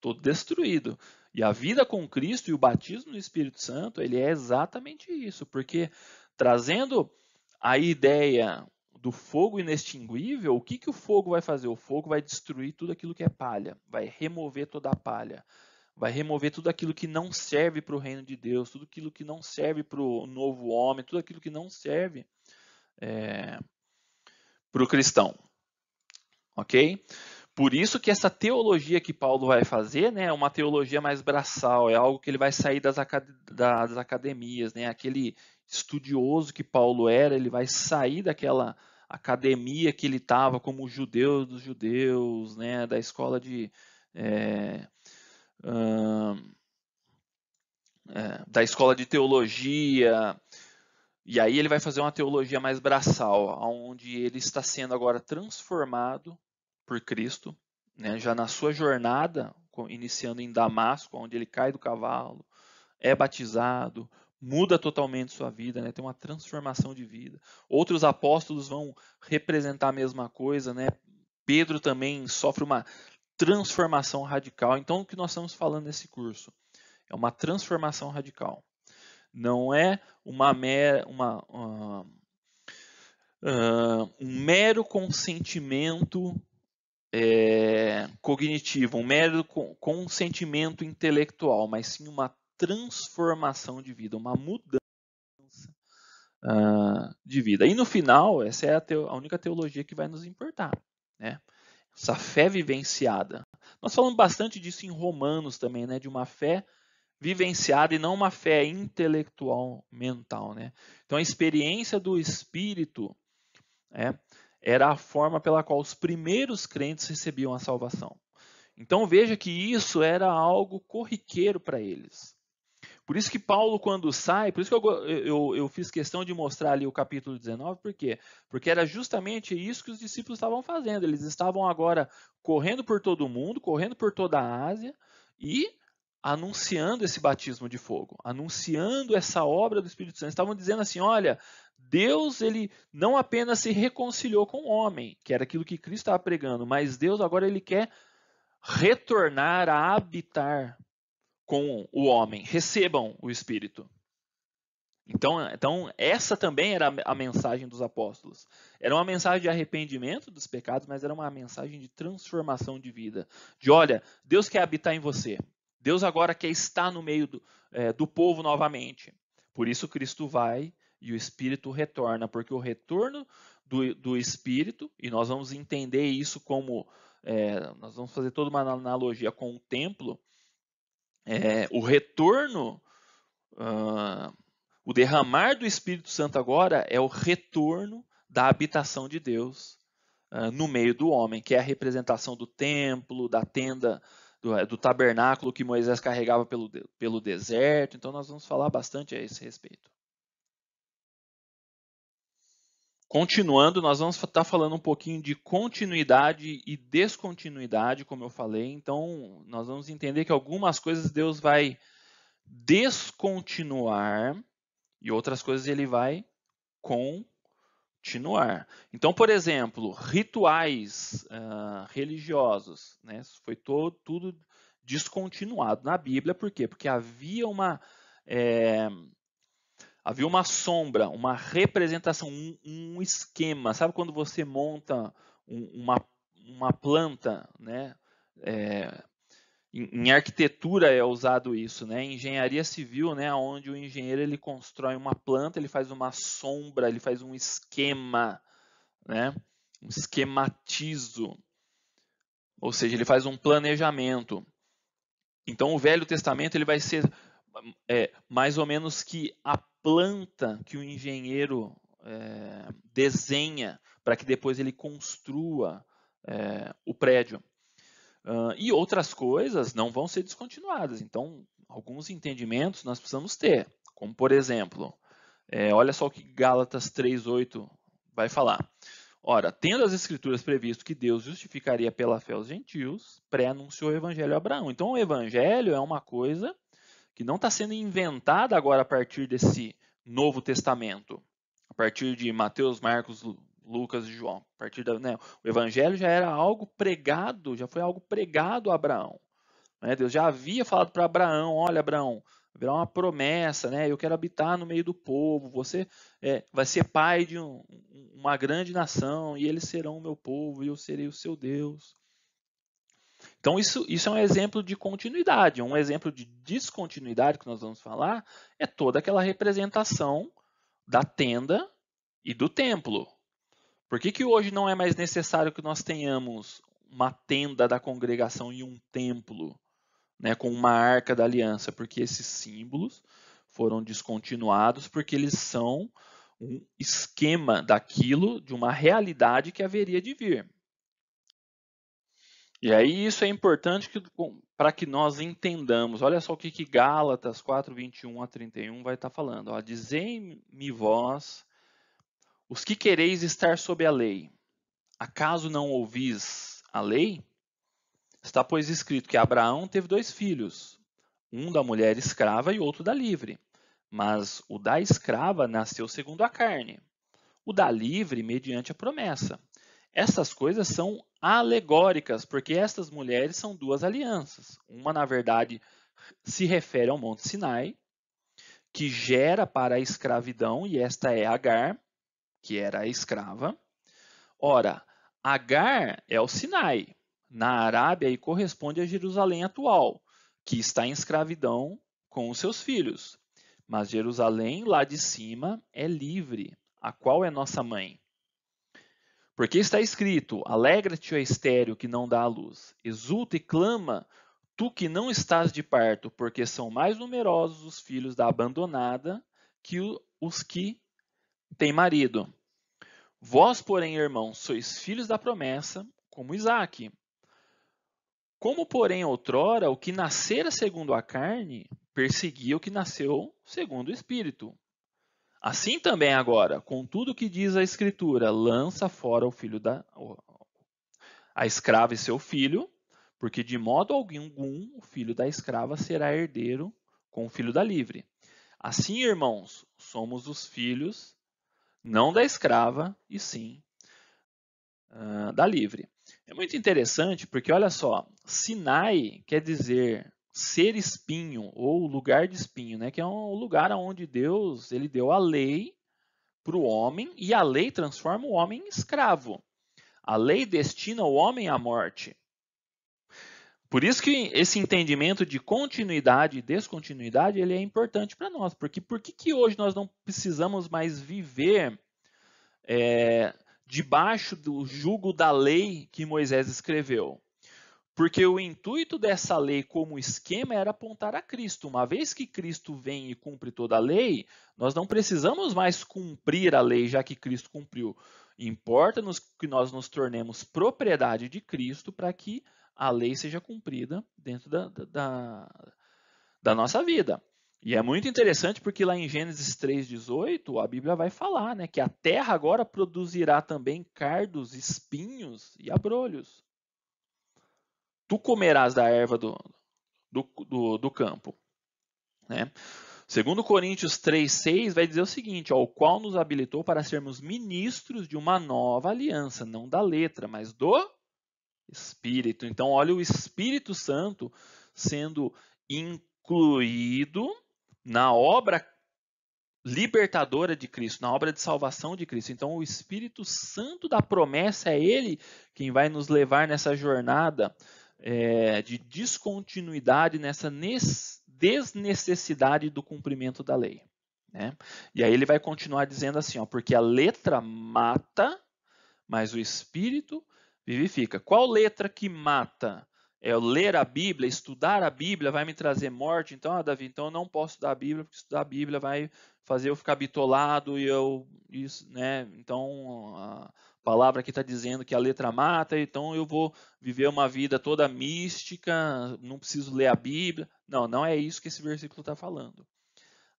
S1: todo destruído. E a vida com Cristo e o batismo no Espírito Santo, ele é exatamente isso, porque trazendo a ideia do fogo inextinguível, o que, que o fogo vai fazer? O fogo vai destruir tudo aquilo que é palha, vai remover toda a palha, vai remover tudo aquilo que não serve para o reino de Deus, tudo aquilo que não serve para o novo homem, tudo aquilo que não serve é, para o cristão. Ok? Por isso que essa teologia que Paulo vai fazer né, é uma teologia mais braçal, é algo que ele vai sair das, acad das academias. Né? Aquele estudioso que Paulo era, ele vai sair daquela academia que ele estava como judeu dos judeus, né, da escola de. É, hum, é, da escola de teologia, e aí ele vai fazer uma teologia mais braçal, onde ele está sendo agora transformado por Cristo, né? já na sua jornada, iniciando em Damasco, onde ele cai do cavalo, é batizado, muda totalmente sua vida, né? tem uma transformação de vida. Outros apóstolos vão representar a mesma coisa, né? Pedro também sofre uma transformação radical. Então, o que nós estamos falando nesse curso é uma transformação radical não é uma mera, uma, uh, uh, um mero consentimento é, cognitivo, um mero consentimento intelectual, mas sim uma transformação de vida, uma mudança uh, de vida. E no final, essa é a, teo, a única teologia que vai nos importar, né? Essa fé vivenciada. Nós falamos bastante disso em Romanos também, né? De uma fé vivenciada e não uma fé intelectual mental, né? Então a experiência do Espírito é, era a forma pela qual os primeiros crentes recebiam a salvação. Então veja que isso era algo corriqueiro para eles. Por isso que Paulo, quando sai, por isso que eu, eu, eu, fiz questão de mostrar ali o capítulo 19, por quê? Porque era justamente isso que os discípulos estavam fazendo. Eles estavam agora correndo por todo o mundo, correndo por toda a Ásia e anunciando esse batismo de fogo, anunciando essa obra do Espírito Santo. Estavam dizendo assim: olha, Deus ele não apenas se reconciliou com o homem, que era aquilo que Cristo estava pregando, mas Deus agora ele quer retornar a habitar com o homem. Recebam o Espírito. Então, então essa também era a mensagem dos apóstolos. Era uma mensagem de arrependimento dos pecados, mas era uma mensagem de transformação de vida. De olha, Deus quer habitar em você. Deus agora quer estar no meio do, é, do povo novamente. Por isso Cristo vai e o Espírito retorna, porque o retorno do, do Espírito, e nós vamos entender isso como, é, nós vamos fazer toda uma analogia com o templo, é, o retorno, uh, o derramar do Espírito Santo agora é o retorno da habitação de Deus uh, no meio do homem, que é a representação do templo, da tenda do, é, do tabernáculo que Moisés carregava pelo, pelo deserto. Então, nós vamos falar bastante a esse respeito. Continuando, nós vamos estar tá falando um pouquinho de continuidade e descontinuidade, como eu falei. Então, nós vamos entender que algumas coisas Deus vai descontinuar e outras coisas ele vai continuar continuar. Então, por exemplo, rituais uh, religiosos, né? Isso foi todo, tudo descontinuado na Bíblia, por quê? Porque havia uma é, havia uma sombra, uma representação, um, um esquema. Sabe quando você monta um, uma, uma planta, né? É, em arquitetura é usado isso, né? Em engenharia civil, né, onde o engenheiro ele constrói uma planta, ele faz uma sombra, ele faz um esquema, né? Um esquematizo. Ou seja, ele faz um planejamento. Então o Velho Testamento ele vai ser é, mais ou menos que a planta que o engenheiro é, desenha para que depois ele construa é, o prédio. Uh, e outras coisas não vão ser descontinuadas. Então, alguns entendimentos nós precisamos ter, como por exemplo, é, olha só o que Gálatas 3,8 vai falar. Ora, tendo as escrituras previsto que Deus justificaria pela fé os gentios, pré-anunciou o evangelho a Abraão. Então, o evangelho é uma coisa que não está sendo inventada agora a partir desse Novo Testamento, a partir de Mateus, Marcos, Lucas e João. A partir da, né, o evangelho já era algo pregado, já foi algo pregado a Abraão. Né? Deus já havia falado para Abraão: olha, Abraão, virá uma promessa, né? Eu quero habitar no meio do povo. Você é, vai ser pai de um, uma grande nação e eles serão o meu povo e eu serei o seu Deus. Então isso, isso é um exemplo de continuidade. Um exemplo de descontinuidade que nós vamos falar é toda aquela representação da tenda e do templo. Por que, que hoje não é mais necessário que nós tenhamos uma tenda da congregação e um templo né, com uma arca da aliança? Porque esses símbolos foram descontinuados porque eles são um esquema daquilo, de uma realidade que haveria de vir. E aí isso é importante para que nós entendamos. Olha só o que, que Gálatas 4, 21 a 31 vai estar tá falando. Dizei-me vós os que quereis estar sob a lei, acaso não ouvis a lei? Está, pois, escrito que Abraão teve dois filhos, um da mulher escrava e outro da livre. Mas o da escrava nasceu segundo a carne, o da livre mediante a promessa. Essas coisas são alegóricas, porque estas mulheres são duas alianças. Uma, na verdade, se refere ao Monte Sinai, que gera para a escravidão, e esta é Agar, que era a escrava. Ora, Agar é o Sinai, na Arábia e corresponde a Jerusalém atual, que está em escravidão com os seus filhos. Mas Jerusalém, lá de cima, é livre, a qual é nossa mãe. Porque está escrito: Alegra-te, ó estéreo que não dá a luz, exulta e clama, tu que não estás de parto, porque são mais numerosos os filhos da abandonada que os que tem marido. Vós, porém, irmãos, sois filhos da promessa, como Isaac. Como, porém, outrora, o que nascera segundo a carne, perseguia o que nasceu segundo o espírito. Assim também agora, com tudo que diz a escritura, lança fora o filho da a escrava e seu filho, porque de modo algum o filho da escrava será herdeiro com o filho da livre. Assim, irmãos, somos os filhos não da escrava, e sim uh, da livre. É muito interessante porque, olha só, Sinai quer dizer ser espinho ou lugar de espinho, né? que é um lugar onde Deus ele deu a lei para o homem e a lei transforma o homem em escravo. A lei destina o homem à morte. Por isso que esse entendimento de continuidade e descontinuidade ele é importante para nós, porque por que, que hoje nós não precisamos mais viver é, debaixo do jugo da lei que Moisés escreveu? Porque o intuito dessa lei como esquema era apontar a Cristo. Uma vez que Cristo vem e cumpre toda a lei, nós não precisamos mais cumprir a lei, já que Cristo cumpriu. Importa-nos que nós nos tornemos propriedade de Cristo para que a lei seja cumprida dentro da, da, da nossa vida. E é muito interessante porque lá em Gênesis 3,18, a Bíblia vai falar né, que a terra agora produzirá também cardos, espinhos e abrolhos. Tu comerás da erva do, do, do, do campo. Né? Segundo Coríntios 3,6 vai dizer o seguinte: ó, o qual nos habilitou para sermos ministros de uma nova aliança, não da letra, mas do Espírito. Então, olha o Espírito Santo sendo incluído na obra libertadora de Cristo, na obra de salvação de Cristo. Então, o Espírito Santo da promessa é Ele quem vai nos levar nessa jornada é, de descontinuidade, nessa desnecessidade do cumprimento da lei. Né? E aí ele vai continuar dizendo assim, ó, porque a letra mata, mas o Espírito Vivifica. Qual letra que mata? É ler a Bíblia, estudar a Bíblia vai me trazer morte. Então, ah, Davi, então eu não posso estudar a Bíblia, porque estudar a Bíblia vai fazer eu ficar bitolado e eu. Isso, né? Então, a palavra aqui está dizendo que a letra mata, então eu vou viver uma vida toda mística, não preciso ler a Bíblia. Não, não é isso que esse versículo está falando.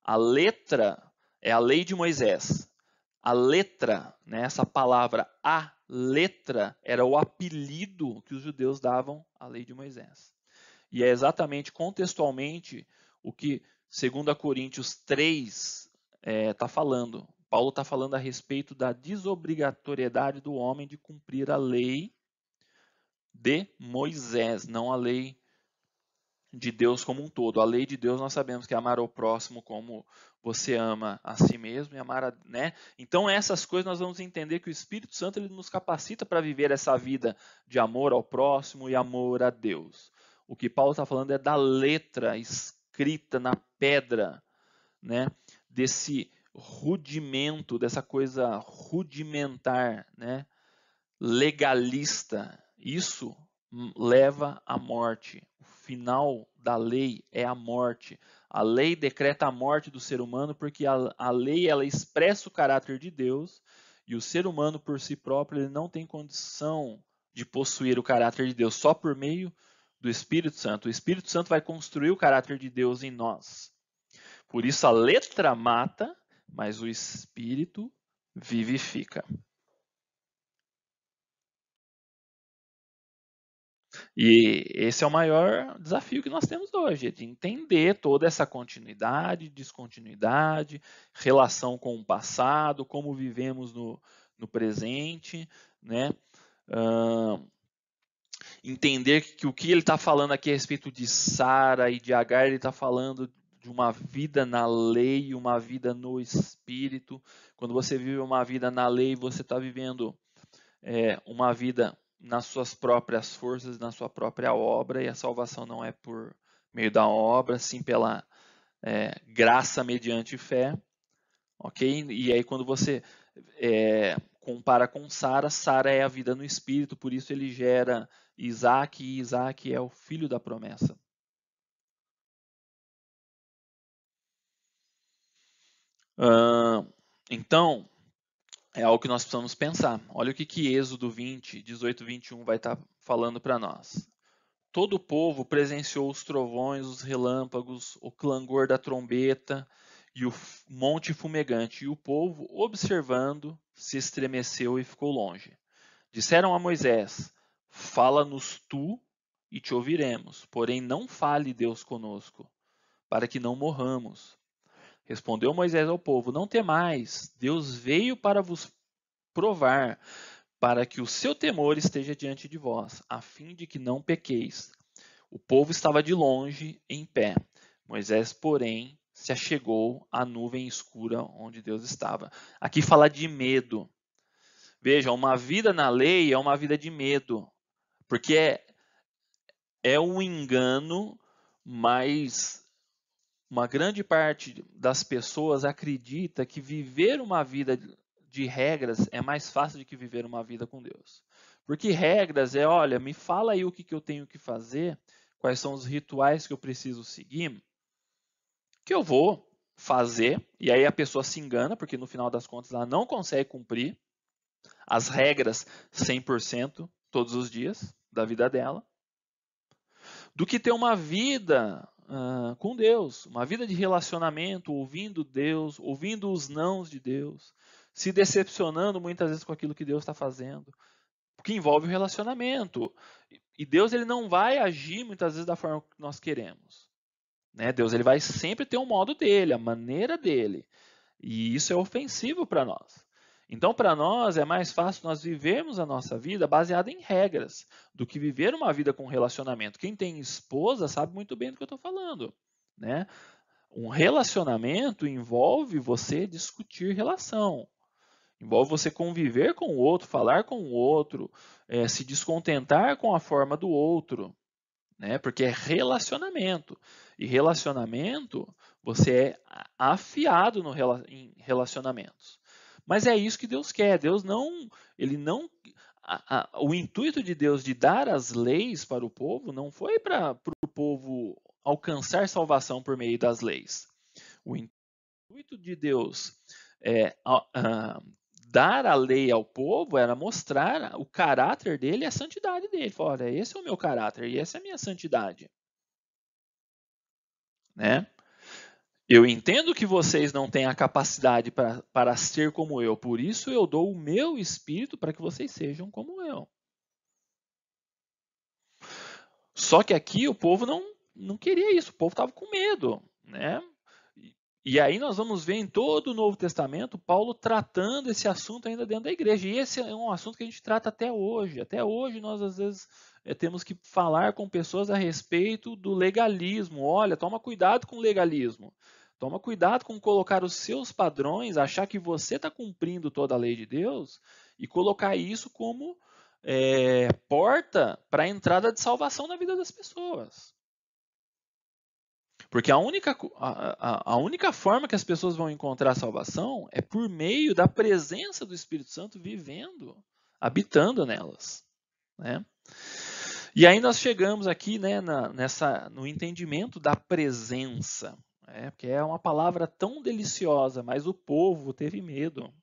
S1: A letra é a lei de Moisés. A letra, né, essa palavra a letra era o apelido que os judeus davam à lei de Moisés. E é exatamente contextualmente o que, segundo a Coríntios 3, está é, tá falando. Paulo está falando a respeito da desobrigatoriedade do homem de cumprir a lei de Moisés, não a lei de Deus como um todo. A lei de Deus nós sabemos que é amar o próximo como você ama a si mesmo e amar a, né? Então essas coisas nós vamos entender que o Espírito Santo ele nos capacita para viver essa vida de amor ao próximo e amor a Deus. O que Paulo está falando é da letra escrita na pedra, né? Desse rudimento, dessa coisa rudimentar, né? Legalista. Isso Hum, leva à morte. O final da lei é a morte. A lei decreta a morte do ser humano porque a, a lei ela expressa o caráter de Deus e o ser humano por si próprio ele não tem condição de possuir o caráter de Deus só por meio do Espírito Santo. O Espírito Santo vai construir o caráter de Deus em nós. Por isso a letra mata, mas o Espírito vivifica. E esse é o maior desafio que nós temos hoje, de entender toda essa continuidade, descontinuidade, relação com o passado, como vivemos no, no presente, né? Uh, entender que, que o que ele está falando aqui a respeito de Sara e de Agar, ele está falando de uma vida na lei, uma vida no espírito. Quando você vive uma vida na lei, você está vivendo é, uma vida nas suas próprias forças, na sua própria obra, e a salvação não é por meio da obra, sim pela é, graça mediante fé, ok? E aí quando você é, compara com Sara, Sara é a vida no Espírito, por isso ele gera Isaac, e Isaac é o filho da promessa. Uh, então, é algo que nós precisamos pensar. Olha o que, que Êxodo 20, 18, 21 vai estar tá falando para nós. Todo o povo presenciou os trovões, os relâmpagos, o clangor da trombeta e o monte fumegante. E o povo, observando, se estremeceu e ficou longe. Disseram a Moisés: Fala-nos tu e te ouviremos, porém não fale Deus conosco, para que não morramos, Respondeu Moisés ao povo: Não temais, Deus veio para vos provar, para que o seu temor esteja diante de vós, a fim de que não pequeis. O povo estava de longe, em pé. Moisés, porém, se achegou à nuvem escura onde Deus estava. Aqui fala de medo. Veja, uma vida na lei é uma vida de medo, porque é, é um engano, mas uma grande parte das pessoas acredita que viver uma vida de regras é mais fácil do que viver uma vida com Deus. Porque regras é, olha, me fala aí o que, que eu tenho que fazer, quais são os rituais que eu preciso seguir, que eu vou fazer, e aí a pessoa se engana, porque no final das contas ela não consegue cumprir as regras 100% todos os dias da vida dela, do que ter uma vida uh, com Deus, uma vida de relacionamento, ouvindo Deus, ouvindo os nãos de Deus, se decepcionando muitas vezes com aquilo que Deus está fazendo, que envolve o relacionamento. E Deus ele não vai agir muitas vezes da forma que nós queremos. Né? Deus ele vai sempre ter um modo dele, a maneira dele. E isso é ofensivo para nós. Então, para nós, é mais fácil nós vivermos a nossa vida baseada em regras do que viver uma vida com relacionamento. Quem tem esposa sabe muito bem do que eu estou falando. Né? Um relacionamento envolve você discutir relação, envolve você conviver com o outro, falar com o outro, é, se descontentar com a forma do outro, né? Porque é relacionamento e relacionamento você é afiado no, em relacionamentos. Mas é isso que Deus quer. Deus não, ele não a, a, o intuito de Deus de dar as leis para o povo não foi para o povo alcançar salvação por meio das leis. O intuito de Deus é, a, dar a lei ao povo era mostrar o caráter dele e a santidade dele. olha, esse é o meu caráter e essa é a minha santidade. Né? Eu entendo que vocês não têm a capacidade para ser como eu, por isso eu dou o meu espírito para que vocês sejam como eu. Só que aqui o povo não, não queria isso, o povo estava com medo. Né? E aí nós vamos ver em todo o Novo Testamento Paulo tratando esse assunto ainda dentro da igreja. E esse é um assunto que a gente trata até hoje. Até hoje nós às vezes é, temos que falar com pessoas a respeito do legalismo. Olha, toma cuidado com o legalismo. Toma cuidado com colocar os seus padrões, achar que você está cumprindo toda a lei de Deus e colocar isso como é, porta para a entrada de salvação na vida das pessoas. Porque a única, a, a, única forma que as pessoas vão encontrar salvação é por meio da presença do Espírito Santo vivendo, habitando nelas. Né? E aí nós chegamos aqui né, na, nessa, no entendimento da presença, né, porque é uma palavra tão deliciosa, mas o povo teve medo.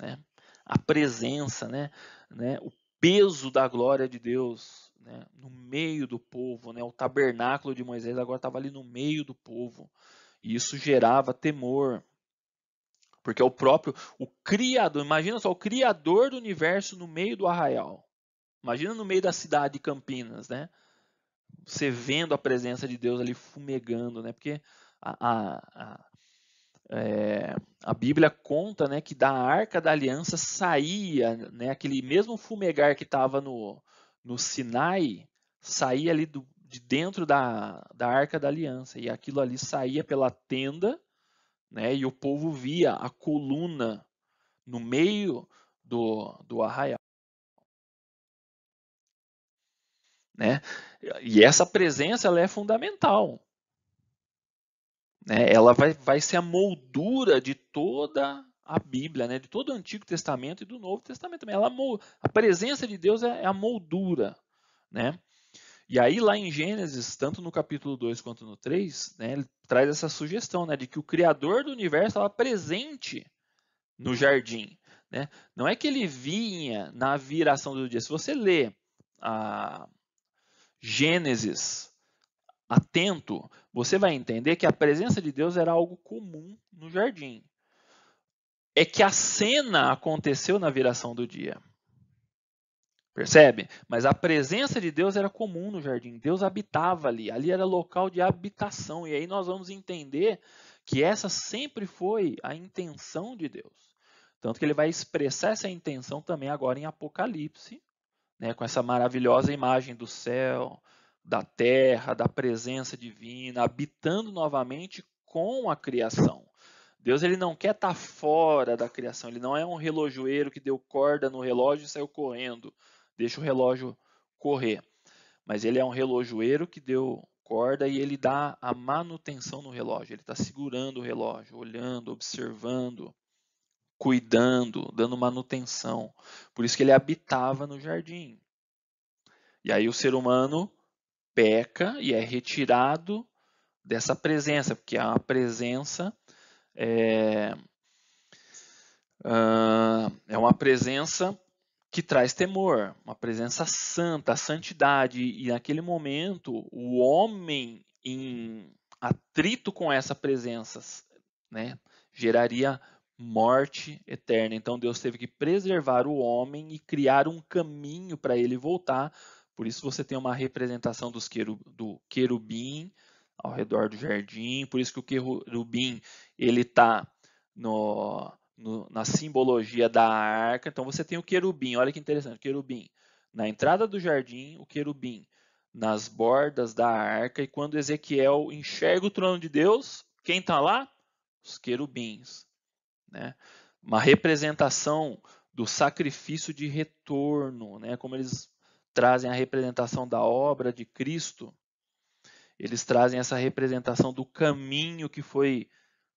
S1: Né? A presença, né, né, o peso da glória de Deus né, no meio do povo, né, o tabernáculo de Moisés agora estava ali no meio do povo. E isso gerava temor, porque é o próprio, o Criador, imagina só, o Criador do universo no meio do arraial. Imagina no meio da cidade de Campinas, né? Você vendo a presença de Deus ali fumegando, né? Porque a, a, a, é, a Bíblia conta, né, que da Arca da Aliança saía, né, aquele mesmo fumegar que estava no, no Sinai, saía ali do, de dentro da, da Arca da Aliança e aquilo ali saía pela tenda, né? E o povo via a coluna no meio do, do arraial. né? E essa presença ela é fundamental. Né? Ela vai, vai ser a moldura de toda a Bíblia, né? de todo o Antigo Testamento e do Novo Testamento. Ela, a presença de Deus é, é, a moldura. Né? E aí, lá em Gênesis, tanto no capítulo 2 quanto no 3, né, ele traz essa sugestão né, de que o Criador do universo estava presente no jardim. Né? Não é que ele vinha na viração do dia. Se você lê a, Gênesis atento, você vai entender que a presença de Deus era algo comum no jardim. É que a cena aconteceu na viração do dia. Percebe? Mas a presença de Deus era comum no jardim. Deus habitava ali. Ali era local de habitação. E aí nós vamos entender que essa sempre foi a intenção de Deus. Tanto que ele vai expressar essa intenção também agora em Apocalipse, né, com essa maravilhosa imagem do céu, da terra, da presença divina, habitando novamente com a criação. Deus ele não quer estar tá fora da criação, ele não é um relojoeiro que deu corda no relógio e saiu correndo, deixa o relógio correr. Mas ele é um relojoeiro que deu corda e ele dá a manutenção no relógio, ele está segurando o relógio, olhando, observando, cuidando, dando manutenção. Por isso que ele habitava no jardim. E aí o ser humano peca e é retirado dessa presença, porque é uma presença é, ah, é uma presença que traz temor, uma presença santa, santidade. E naquele momento, o homem em atrito com essa presença, né, geraria morte eterna. Então Deus teve que preservar o homem e criar um caminho para ele voltar. Por isso você tem uma representação dos querub, do querubim ao redor do jardim. Por isso que o querubim ele está no, no, na simbologia da arca. Então você tem o querubim. Olha que interessante, o querubim na entrada do jardim, o querubim nas bordas da arca. E quando Ezequiel enxerga o trono de Deus, quem está lá? Os querubins né? uma representação do sacrifício de retorno, né? como eles trazem a representação da obra de Cristo, eles trazem essa representação do caminho que foi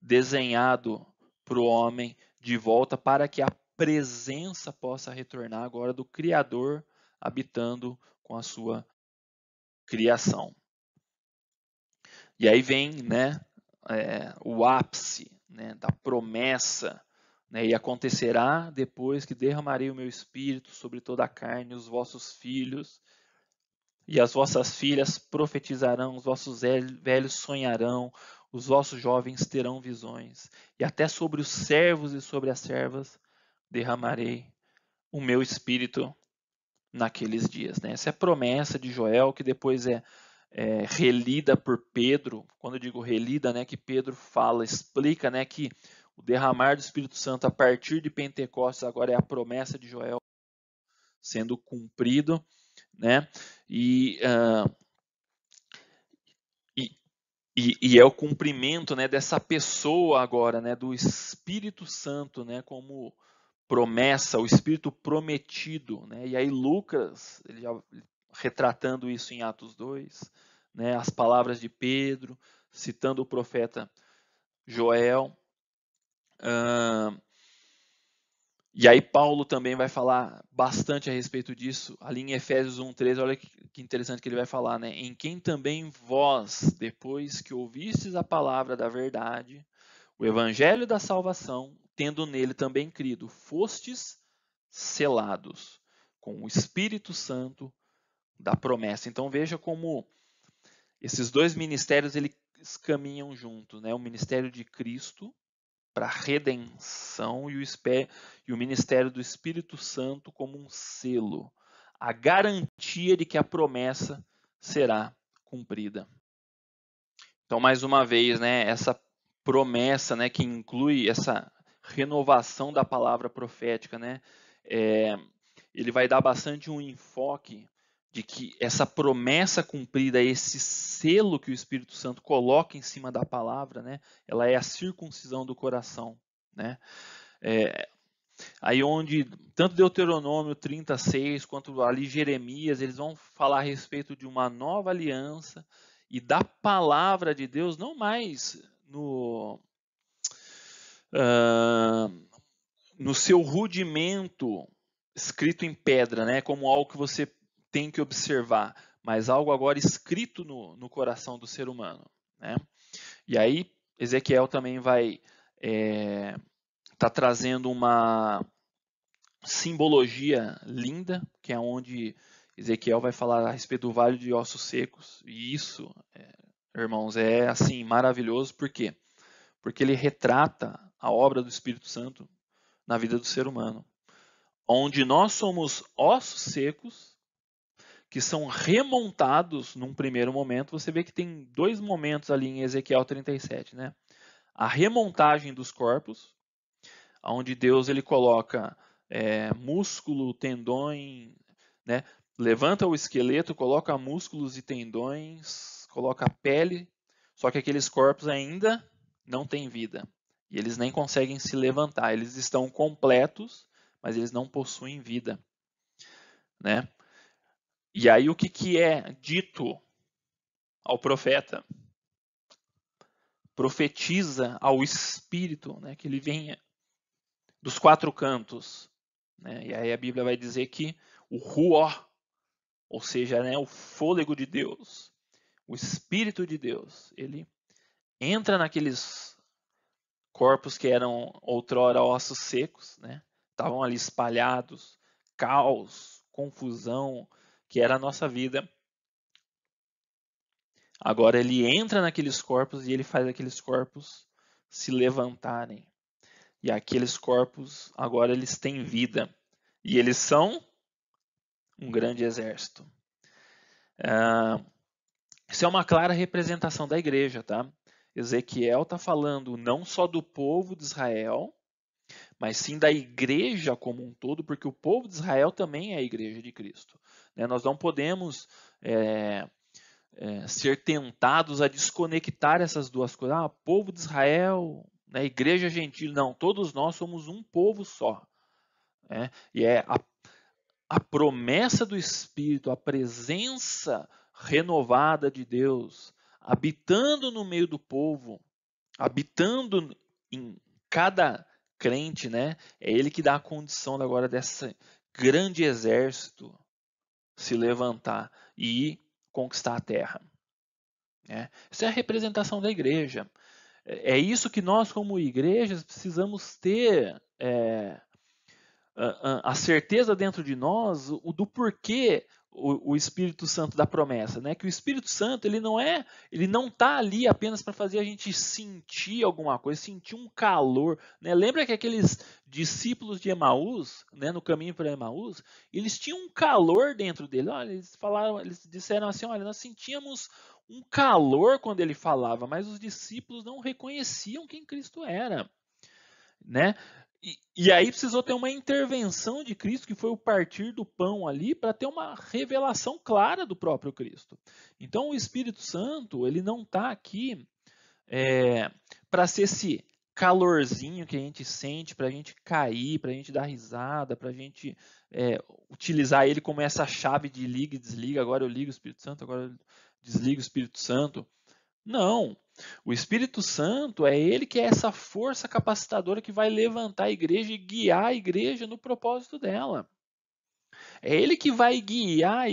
S1: desenhado para o homem de volta para que a presença possa retornar agora do Criador habitando com a sua criação. E aí vem né, é, o ápice né, da promessa, né, e acontecerá depois que derramarei o meu espírito sobre toda a carne, os vossos filhos e as vossas filhas profetizarão, os vossos velhos sonharão, os vossos jovens terão visões, e até sobre os servos e sobre as servas derramarei o meu espírito naqueles dias. Né? Essa é a promessa de Joel, que depois é é, relida por Pedro, quando eu digo relida, né, que Pedro fala, explica, né, que o derramar do Espírito Santo a partir de Pentecostes agora é a promessa de Joel sendo cumprido, né, e, uh, e, e, e é o cumprimento, né, dessa pessoa agora, né, do Espírito Santo, né, como promessa, o Espírito prometido, né? E aí Lucas, ele já retratando isso em Atos 2, né, as palavras de Pedro, citando o profeta Joel. Uh, e aí Paulo também vai falar bastante a respeito disso, ali em Efésios 1:3, olha que interessante que ele vai falar, né? Em quem também vós, depois que ouvistes a palavra da verdade, o evangelho da salvação, tendo nele também crido, fostes selados com o Espírito Santo da promessa. Então veja como esses dois ministérios eles caminham juntos, né? O ministério de Cristo para redenção e o, e o ministério do Espírito Santo como um selo, a garantia de que a promessa será cumprida. Então mais uma vez, né? Essa promessa, né? Que inclui essa renovação da palavra profética, né? É, ele vai dar bastante um enfoque de que essa promessa cumprida, esse selo que o Espírito Santo coloca em cima da palavra, né? Ela é a circuncisão do coração, né? É, aí onde tanto Deuteronômio 36 quanto ali Jeremias, eles vão falar a respeito de uma nova aliança e da palavra de Deus, não mais no uh, no seu rudimento escrito em pedra, né? Como algo que você tem que observar, mas algo agora escrito no, no coração do ser humano. Né? E aí, Ezequiel também vai estar é, tá trazendo uma simbologia linda, que é onde Ezequiel vai falar a respeito do vale de ossos secos. E isso, é, irmãos, é assim maravilhoso, por quê? Porque ele retrata a obra do Espírito Santo na vida do ser humano. Onde nós somos ossos secos, que são remontados num primeiro momento. Você vê que tem dois momentos ali em Ezequiel 37, né? A remontagem dos corpos, onde Deus ele coloca é, músculo, tendões, né? Levanta o esqueleto, coloca músculos e tendões, coloca pele, só que aqueles corpos ainda não têm vida. E eles nem conseguem se levantar. Eles estão completos, mas eles não possuem vida. Né? E aí o que, que é dito ao profeta? Profetiza ao Espírito né, que ele venha dos quatro cantos. Né? E aí a Bíblia vai dizer que o Ruó, ou seja, né, o fôlego de Deus, o Espírito de Deus, ele entra naqueles corpos que eram outrora ossos secos, né? estavam ali espalhados, caos, confusão, que era a nossa vida. Agora ele entra naqueles corpos e ele faz aqueles corpos se levantarem. E aqueles corpos agora eles têm vida. E eles são um grande exército. Uh, isso é uma clara representação da igreja, tá? Ezequiel está falando não só do povo de Israel, mas sim da igreja como um todo, porque o povo de Israel também é a igreja de Cristo. Né? Nós não podemos é, é, ser tentados a desconectar essas duas coisas. Ah, povo de Israel, né? igreja gentil. Não, todos nós somos um povo só. Né? E é a, a promessa do Espírito, a presença renovada de Deus, habitando no meio do povo, habitando em cada crente, né? É ele que dá a condição agora desse grande exército se levantar e conquistar a terra. É. Isso é a representação da igreja. É, é isso que nós, como igrejas, precisamos ter é, a, a, certeza dentro de nós do porquê o, o, Espírito Santo da promessa, né? Que o Espírito Santo ele não é, ele não tá ali apenas para fazer a gente sentir alguma coisa, sentir um calor, né? Lembra que aqueles discípulos de Emaús, né, no caminho para Emaús, eles tinham um calor dentro dele. Olha, eles falaram, eles disseram assim, olha, nós sentíamos um calor quando ele falava, mas os discípulos não reconheciam quem Cristo era, né? E, e aí precisou ter uma intervenção de Cristo, que foi o partir do pão ali, para ter uma revelação clara do próprio Cristo. Então o Espírito Santo, ele não está aqui é, para ser esse calorzinho que a gente sente, para a gente cair, para a gente dar risada, para a gente é, utilizar ele como essa chave de liga e desliga. Agora eu ligo o Espírito Santo, agora eu desligo o Espírito Santo. Não. O Espírito Santo é ele que é essa força capacitadora que vai levantar a igreja e guiar a igreja no propósito dela. É ele que vai guiar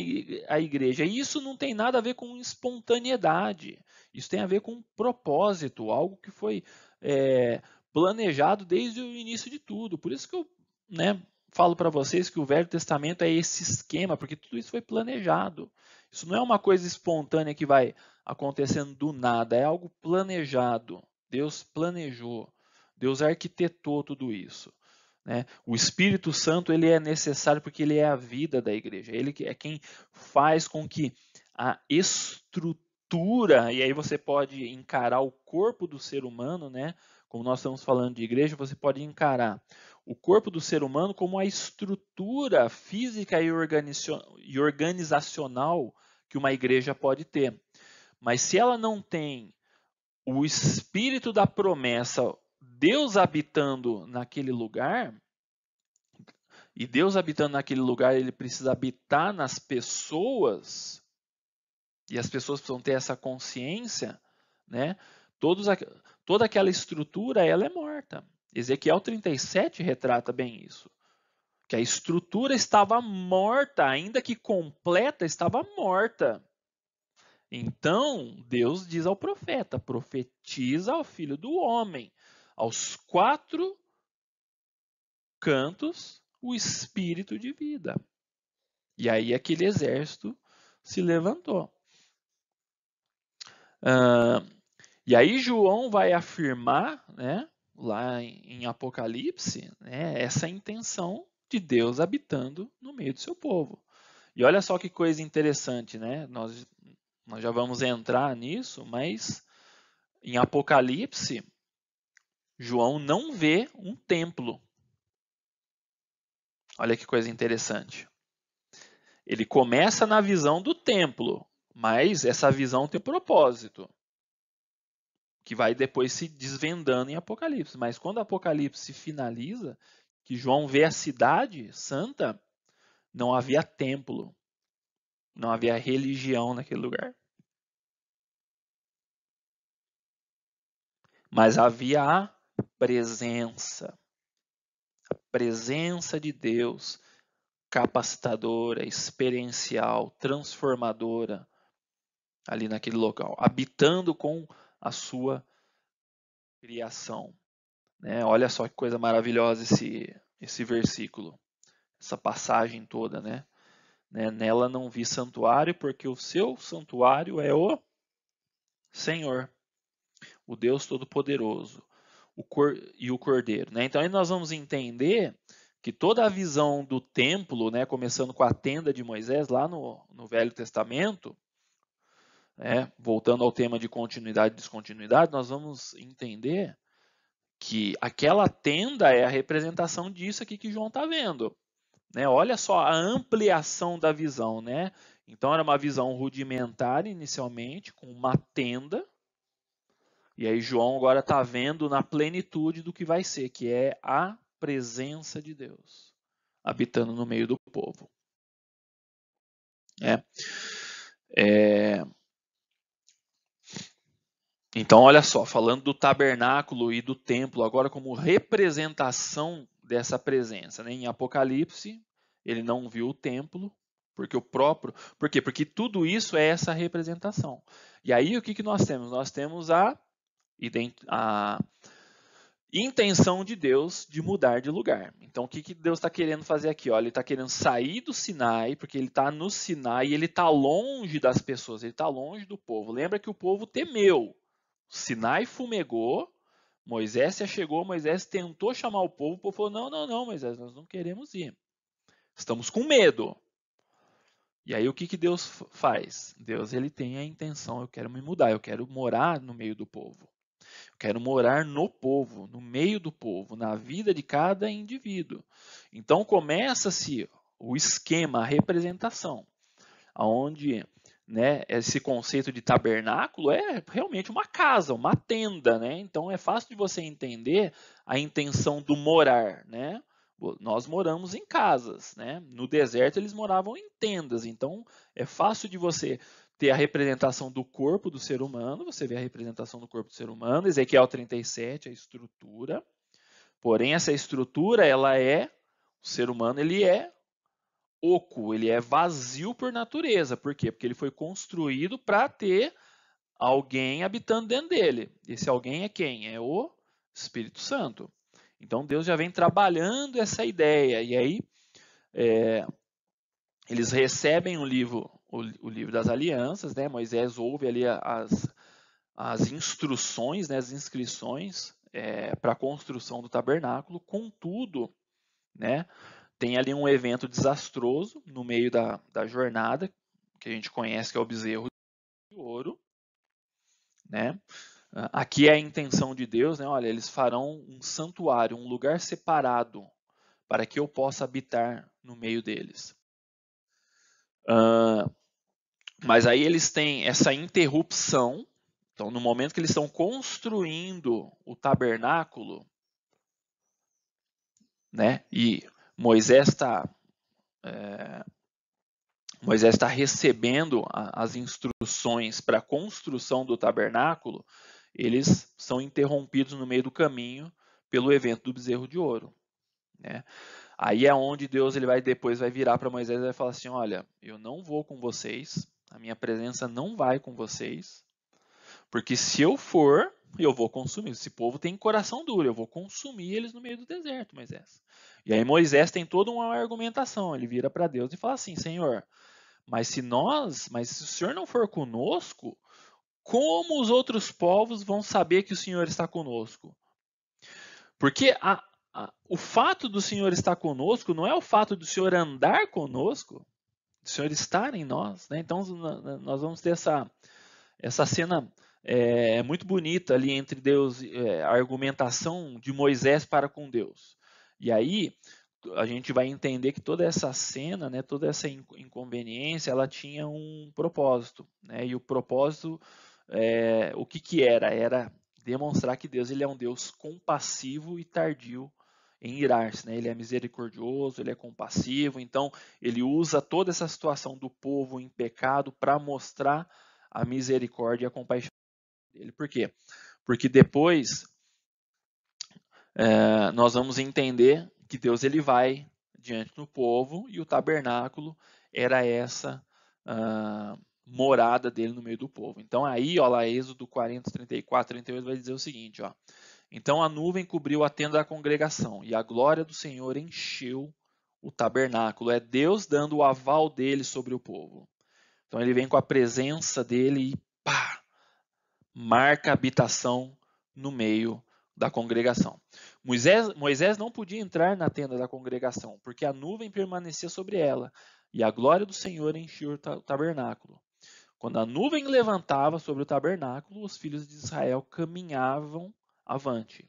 S1: a igreja. E isso não tem nada a ver com espontaneidade. Isso tem a ver com propósito, algo que foi é, planejado desde o início de tudo. Por isso que eu né, falo para vocês que o Velho Testamento é esse esquema, porque tudo isso foi planejado. Isso não é uma coisa espontânea que vai acontecendo do nada, é algo planejado. Deus planejou, Deus arquitetou tudo isso. Né? O Espírito Santo ele é necessário porque ele é a vida da igreja, ele é quem faz com que a estrutura, e aí você pode encarar o corpo do ser humano, né? como nós estamos falando de igreja, você pode encarar o corpo do ser humano como a estrutura física e organizacional que uma igreja pode ter. Mas se ela não tem o espírito da promessa, Deus habitando naquele lugar, e Deus habitando naquele lugar, ele precisa habitar nas pessoas, e as pessoas precisam ter essa consciência, né? Todos, toda aquela estrutura ela é morta. Ezequiel 37 retrata bem isso. Que a estrutura estava morta, ainda que completa, estava morta. Então, Deus diz ao profeta: profetiza ao filho do homem. Aos quatro cantos, o espírito de vida. E aí, aquele exército se levantou. Ah, e aí, João vai afirmar, né? lá em Apocalipse, né, essa intenção de Deus habitando no meio do seu povo. E olha só que coisa interessante, né? Nós, nós já vamos entrar nisso, mas em Apocalipse, João não vê um templo. Olha que coisa interessante. Ele começa na visão do templo, mas essa visão tem propósito que vai depois se desvendando em Apocalipse. Mas quando Apocalipse se finaliza, que João vê a cidade santa, não havia templo, não havia religião naquele lugar. Mas havia a presença. A presença de Deus, capacitadora, experiencial, transformadora, ali naquele local, habitando com a sua criação. Né? Olha só que coisa maravilhosa esse, esse versículo, essa passagem toda, né? né? Nela não vi santuário, porque o seu santuário é o Senhor, o Deus Todo-Poderoso o cor, e o Cordeiro. Né? Então aí nós vamos entender que toda a visão do templo, né, começando com a tenda de Moisés lá no, no Velho Testamento, né, voltando ao tema de continuidade e descontinuidade, nós vamos entender que aquela tenda é a representação disso aqui que João está vendo. Né? Olha só a ampliação da visão. Né? Então, era uma visão rudimentar inicialmente, com uma tenda. E aí, João agora está vendo na plenitude do que vai ser, que é a presença de Deus habitando no meio do povo. Né? É. é... Então, olha só, falando do tabernáculo e do templo, agora como representação dessa presença. Né? Em Apocalipse, ele não viu o templo, porque o próprio. Por quê? Porque tudo isso é essa representação. E aí o que, que nós temos? Nós temos a, a intenção de Deus de mudar de lugar. Então o que, que Deus está querendo fazer aqui? Olha, ele está querendo sair do Sinai, porque ele está no Sinai e ele está longe das pessoas, ele está longe do povo. Lembra que o povo temeu. Sinai fumegou, Moisés já chegou, Moisés tentou chamar o povo, o povo falou: não, não, não, Moisés, nós não queremos ir. Estamos com medo. E aí o que, que Deus faz? Deus ele tem a intenção, eu quero me mudar, eu quero morar no meio do povo. Eu quero morar no povo, no meio do povo, na vida de cada indivíduo. Então começa-se o esquema, a representação, aonde né, esse conceito de tabernáculo é realmente uma casa, uma tenda, né? Então é fácil de você entender a intenção do morar, né? Nós moramos em casas, né? No deserto eles moravam em tendas, então é fácil de você ter a representação do corpo do ser humano, você vê a representação do corpo do ser humano, Ezequiel 37, a estrutura. Porém, essa estrutura, ela é, o ser humano, ele é oco, ele é vazio por natureza. Por quê? Porque ele foi construído para ter alguém habitando dentro dele. Esse alguém é quem? É o Espírito Santo. Então Deus já vem trabalhando essa ideia. E aí é, eles recebem o livro, o, o, livro das alianças, né? Moisés ouve ali as, as instruções, né? as inscrições é, para a construção do tabernáculo, contudo, né? tem ali um evento desastroso no meio da, da jornada, que a gente conhece que é o bezerro de ouro. Né? Ah, aqui é a intenção de Deus, né? olha, eles farão um santuário, um lugar separado para que eu possa habitar no meio deles. Uh, mas aí eles têm essa interrupção. Então, no momento que eles estão construindo o tabernáculo, né? E Moisés está é, Moisés está recebendo a, as instruções para a construção do tabernáculo, eles são interrompidos no meio do caminho pelo evento do bezerro de ouro. Né? Aí é onde Deus ele vai depois vai virar para Moisés e vai falar assim: olha, eu não vou com vocês, a minha presença não vai com vocês, porque se eu for, eu vou consumir. Esse povo tem coração duro, eu vou consumir eles no meio do deserto, Moisés. E aí Moisés tem toda uma argumentação, ele vira para Deus e fala assim: Senhor, mas se nós, mas se o Senhor não for conosco, como os outros povos vão saber que o Senhor está conosco? Porque a, a, o fato do Senhor estar conosco não é o fato do Senhor andar conosco, do Senhor estar em nós. Né? Então nós vamos ter essa, essa cena é, é muito bonita ali entre Deus, é, a argumentação de Moisés para com Deus. E aí a gente vai entender que toda essa cena, né, toda essa inconveniência, ela tinha um propósito, né? E o propósito, é, o que que era? Era demonstrar que Deus ele é um Deus compassivo e tardio em irar-se, né? Ele é misericordioso, ele é compassivo, então ele usa toda essa situação do povo em pecado para mostrar a misericórdia e a compaixão dele. Por quê? Porque depois é, nós vamos entender que Deus ele vai diante do povo e o tabernáculo era essa ah, morada dele no meio do povo. Então aí, ó, lá Êxodo 40, 34, 38 vai dizer o seguinte, ó. Então a nuvem cobriu a tenda da congregação e a glória do Senhor encheu o tabernáculo. É Deus dando o aval dele sobre o povo. Então ele vem com a presença dele e pá, marca habitação no meio da congregação. Moisés, Moisés não podia entrar na tenda da congregação, porque a nuvem permanecia sobre ela, e a glória do Senhor enchia o tabernáculo. Quando a nuvem levantava sobre o tabernáculo, os filhos de Israel caminhavam avante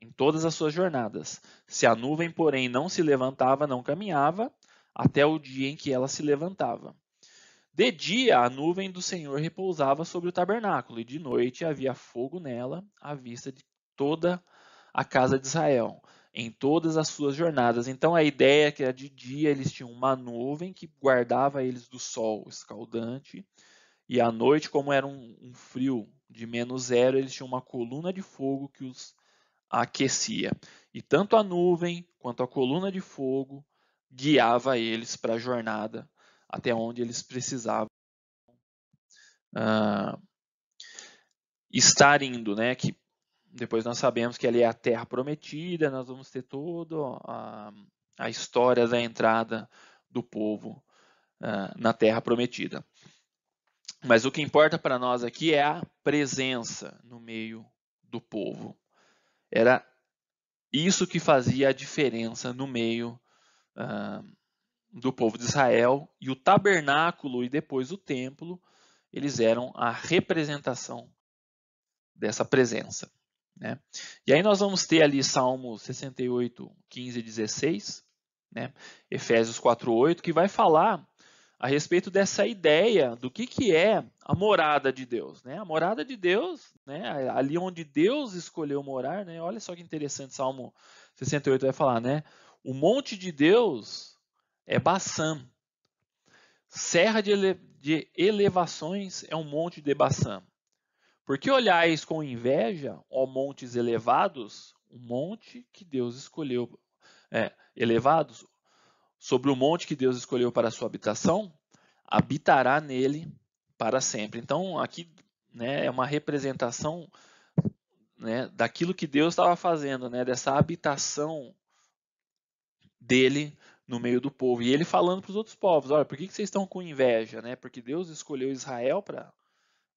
S1: em todas as suas jornadas. Se a nuvem, porém, não se levantava, não caminhava, até o dia em que ela se levantava. De dia a nuvem do Senhor repousava sobre o tabernáculo, e de noite havia fogo nela à vista de toda a casa de Israel, em todas as suas jornadas. Então a ideia é que de dia eles tinham uma nuvem que guardava eles do sol escaldante, e à noite, como era um, um frio de menos zero, eles tinham uma coluna de fogo que os aquecia. E tanto a nuvem quanto a coluna de fogo guiava eles para a jornada até onde eles precisavam uh, estar indo, né? Que depois nós sabemos que ali é a Terra Prometida, nós vamos ter toda a, história da entrada do povo uh, na Terra Prometida. Mas o que importa para nós aqui é a presença no meio do povo. Era isso que fazia a diferença no meio uh, do povo de Israel e o tabernáculo e depois o templo, eles eram a representação dessa presença. Né? E aí nós vamos ter ali Salmo 68, 15 e 16, né? Efésios 4, 8, que vai falar a respeito dessa ideia do que, que é a morada de Deus. Né? A morada de Deus, né? ali onde Deus escolheu morar, né? olha só que interessante, Salmo 68 vai falar, né? O monte de Deus é Bassam. Serra de, ele, de elevações é um monte de Bassam. Porque olhais com inveja, ó montes elevados, o um monte que Deus escolheu, é, elevados, sobre o monte que Deus escolheu para a sua habitação, habitará nele para sempre. Então, aqui né, é uma representação né, daquilo que Deus estava fazendo, né, dessa habitação dele no meio do povo. E ele falando para os outros povos: olha, por que, que vocês estão com inveja? Né? Porque Deus escolheu Israel para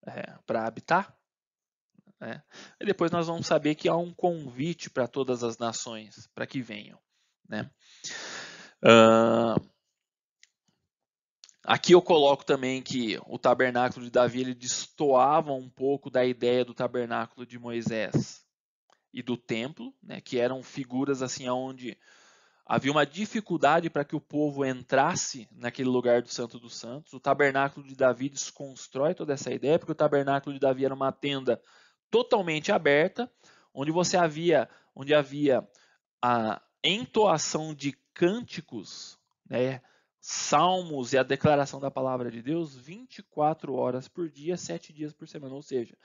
S1: é, habitar. Né? E depois nós vamos saber que há um convite para todas as nações para que venham. Né? Uh, aqui eu coloco também que o tabernáculo de Davi ele destoava um pouco da ideia do tabernáculo de Moisés e do templo, né, que eram figuras assim onde Havia uma dificuldade para que o povo entrasse naquele lugar do Santo dos Santos. O tabernáculo de Davi desconstrói toda essa ideia, porque o tabernáculo de Davi era uma tenda totalmente aberta, onde você havia, onde havia a entoação de cânticos, né, salmos e a declaração da palavra de Deus 24 horas por dia, 7 dias por semana, ou seja,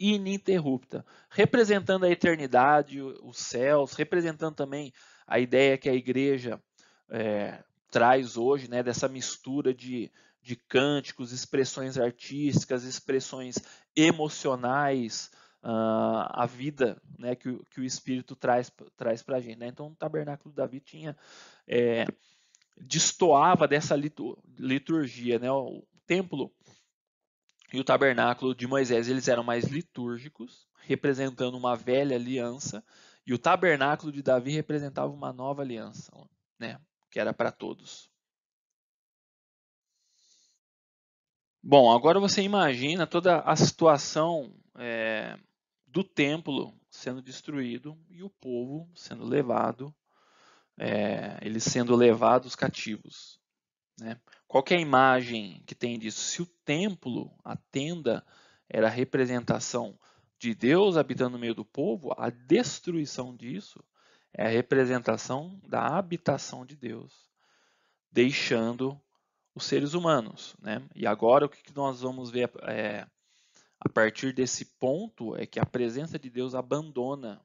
S1: ininterrupta, representando a eternidade, os céus, representando também a ideia que a igreja é, traz hoje, né, dessa mistura de, de cânticos, expressões artísticas, expressões emocionais, uh, a vida né, que, o, que o Espírito traz, traz para a gente. Né? Então, o Tabernáculo de Davi tinha. É, destoava dessa liturgia, né? O templo e o tabernáculo de Moisés, eles eram mais litúrgicos, representando uma velha aliança, e o tabernáculo de Davi representava uma nova aliança, né? que era para todos. Bom, agora você imagina toda a situação é, do templo sendo destruído e o povo sendo levado, é, eles sendo levados cativos. Né? Qual é a imagem que tem disso? Se o templo, a tenda, era a representação de Deus habitando no meio do povo, a destruição disso é a representação da habitação de Deus, deixando os seres humanos. Né? E agora o que nós vamos ver é, a partir desse ponto é que a presença de Deus abandona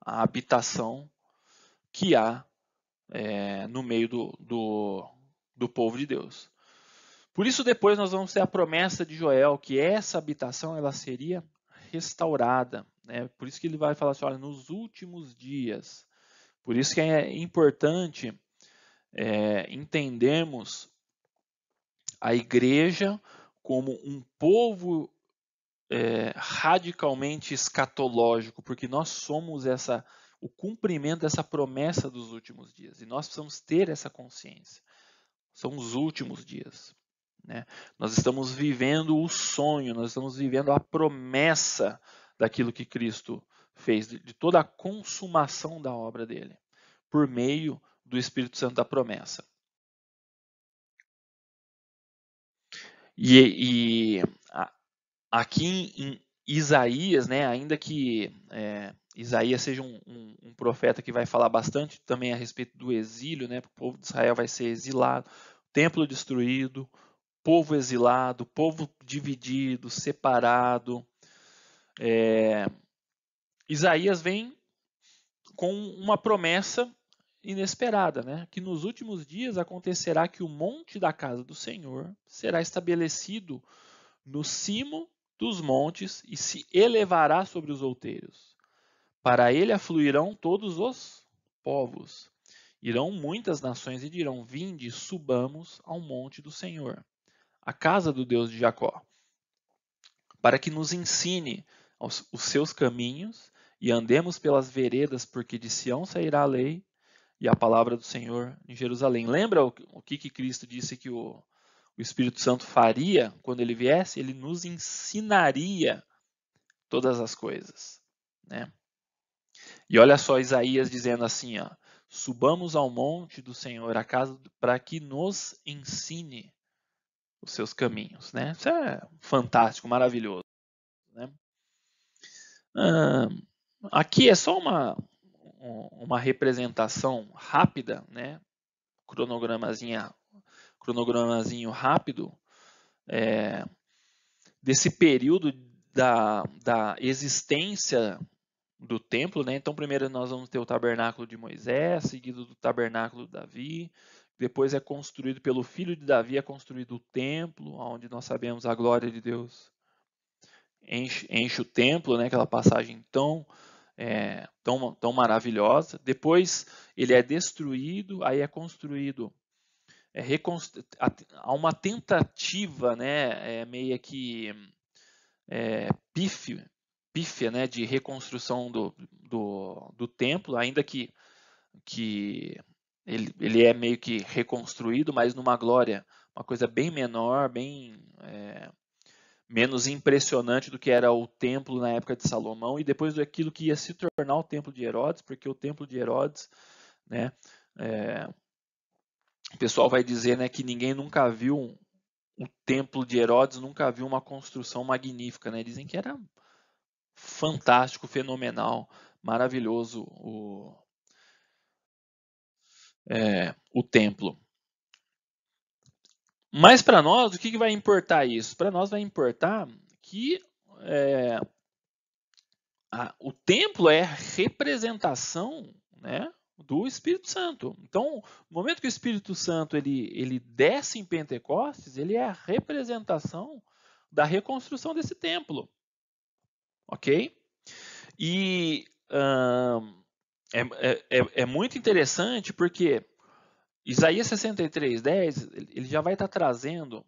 S1: a habitação que há é, no meio do, do, do povo de Deus. Por isso, depois nós vamos ter a promessa de Joel que essa habitação ela seria restaurada. Né? Por isso que ele vai falar assim, olha, nos últimos dias. Por isso que é importante é, entendermos a igreja como um povo é, radicalmente escatológico, porque nós somos essa o cumprimento dessa promessa dos últimos dias e nós precisamos ter essa consciência. São os últimos dias. Né? Nós estamos vivendo o sonho, nós estamos vivendo a promessa daquilo que Cristo fez, de toda a consumação da obra dele, por meio do Espírito Santo da promessa. E, e a, aqui em Isaías, né, ainda que é, Isaías seja um, um, um, profeta que vai falar bastante também a respeito do exílio, né, o povo de Israel vai ser exilado, templo destruído, povo exilado, povo dividido, separado. É... Isaías vem com uma promessa inesperada, né? Que nos últimos dias acontecerá que o monte da casa do Senhor será estabelecido no cimo dos montes e se elevará sobre os outeiros. Para ele afluirão todos os povos. Irão muitas nações e dirão: Vinde, subamos ao monte do Senhor, a casa do Deus de Jacó, para que nos ensine os, os seus caminhos e andemos pelas veredas, porque de Sião sairá a lei e a palavra do Senhor em Jerusalém. Lembra o, o que, que Cristo disse que o, o Espírito Santo faria quando ele viesse? Ele nos ensinaria todas as coisas. Né? E olha só Isaías dizendo assim: ó, subamos ao monte do Senhor, a casa, para que nos ensine os seus caminhos, né? Isso é fantástico, maravilhoso, né? aqui é só uma, uma representação rápida, né? Cronogramazinha, cronogramazinho rápido é, desse período da, da existência do templo, né? Então primeiro nós vamos ter o tabernáculo de Moisés, seguido do tabernáculo de Davi, depois é construído pelo filho de Davi, é construído o templo, onde nós sabemos a glória de Deus enche, enche o templo, né? Aquela passagem tão é, tão, tão maravilhosa. Depois ele é destruído, aí é construído. É reconstru... Há uma tentativa, né, é, meio que é, pífia, pífia, né, de reconstrução do, do, do templo, ainda que, que ele, ele é meio que reconstruído, mas numa glória, uma coisa bem menor, bem é, menos impressionante do que era o templo na época de Salomão e depois daquilo que ia se tornar o templo de Herodes, porque o templo de Herodes, né, é, o pessoal vai dizer, né, que ninguém nunca viu o templo de Herodes, nunca viu uma construção magnífica, né? Dizem que era fantástico, fenomenal, maravilhoso o é, o templo. Mas para nós, o que, que vai importar isso? Para nós vai importar que é, a, o templo é a representação né, do Espírito Santo. Então, no momento que o Espírito Santo ele, ele desce em Pentecostes, ele é a representação da reconstrução desse templo. Ok? E. Hum, é, é, é, é muito interessante porque Isaías 63, 10, ele já vai estar tá trazendo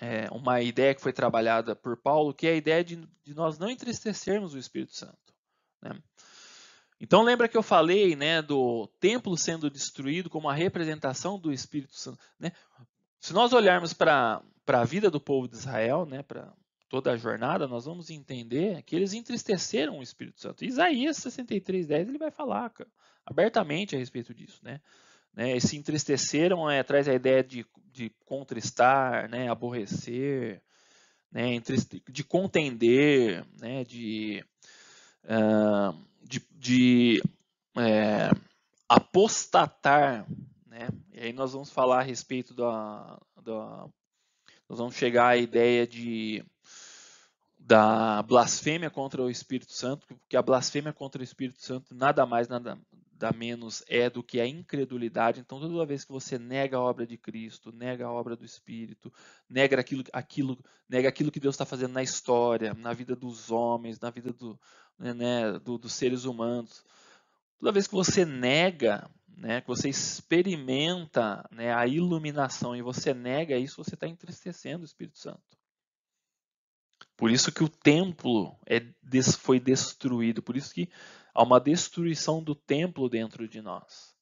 S1: é, uma ideia que foi trabalhada por Paulo, que é a ideia de, de nós não entristecermos o Espírito Santo. Né? Então lembra que eu falei né, do templo sendo destruído como a representação do Espírito Santo. Né? Se nós olharmos para a vida do povo de Israel, né, para toda a jornada, nós vamos entender que eles entristeceram o Espírito Santo. Isaías 63:10 ele vai falar cara, abertamente a respeito disso, né? né? se entristeceram é, traz a ideia de, de contristar, né? Aborrecer, né? De contender, né? De uh, de, de é, apostatar, né? E aí nós vamos falar a respeito da, da nós vamos chegar à ideia de da blasfêmia contra o Espírito Santo, porque a blasfêmia contra o Espírito Santo nada mais, nada menos é do que a incredulidade. Então, toda vez que você nega a obra de Cristo, nega a obra do Espírito, nega aquilo, aquilo, nega aquilo que Deus está fazendo na história, na vida dos homens, na vida do, né, né do, dos seres humanos, toda vez que você nega, né, que você experimenta né, a iluminação e você nega isso, você está entristecendo o Espírito Santo. Por isso que o templo é, foi destruído, por isso que há uma destruição do templo dentro de nós.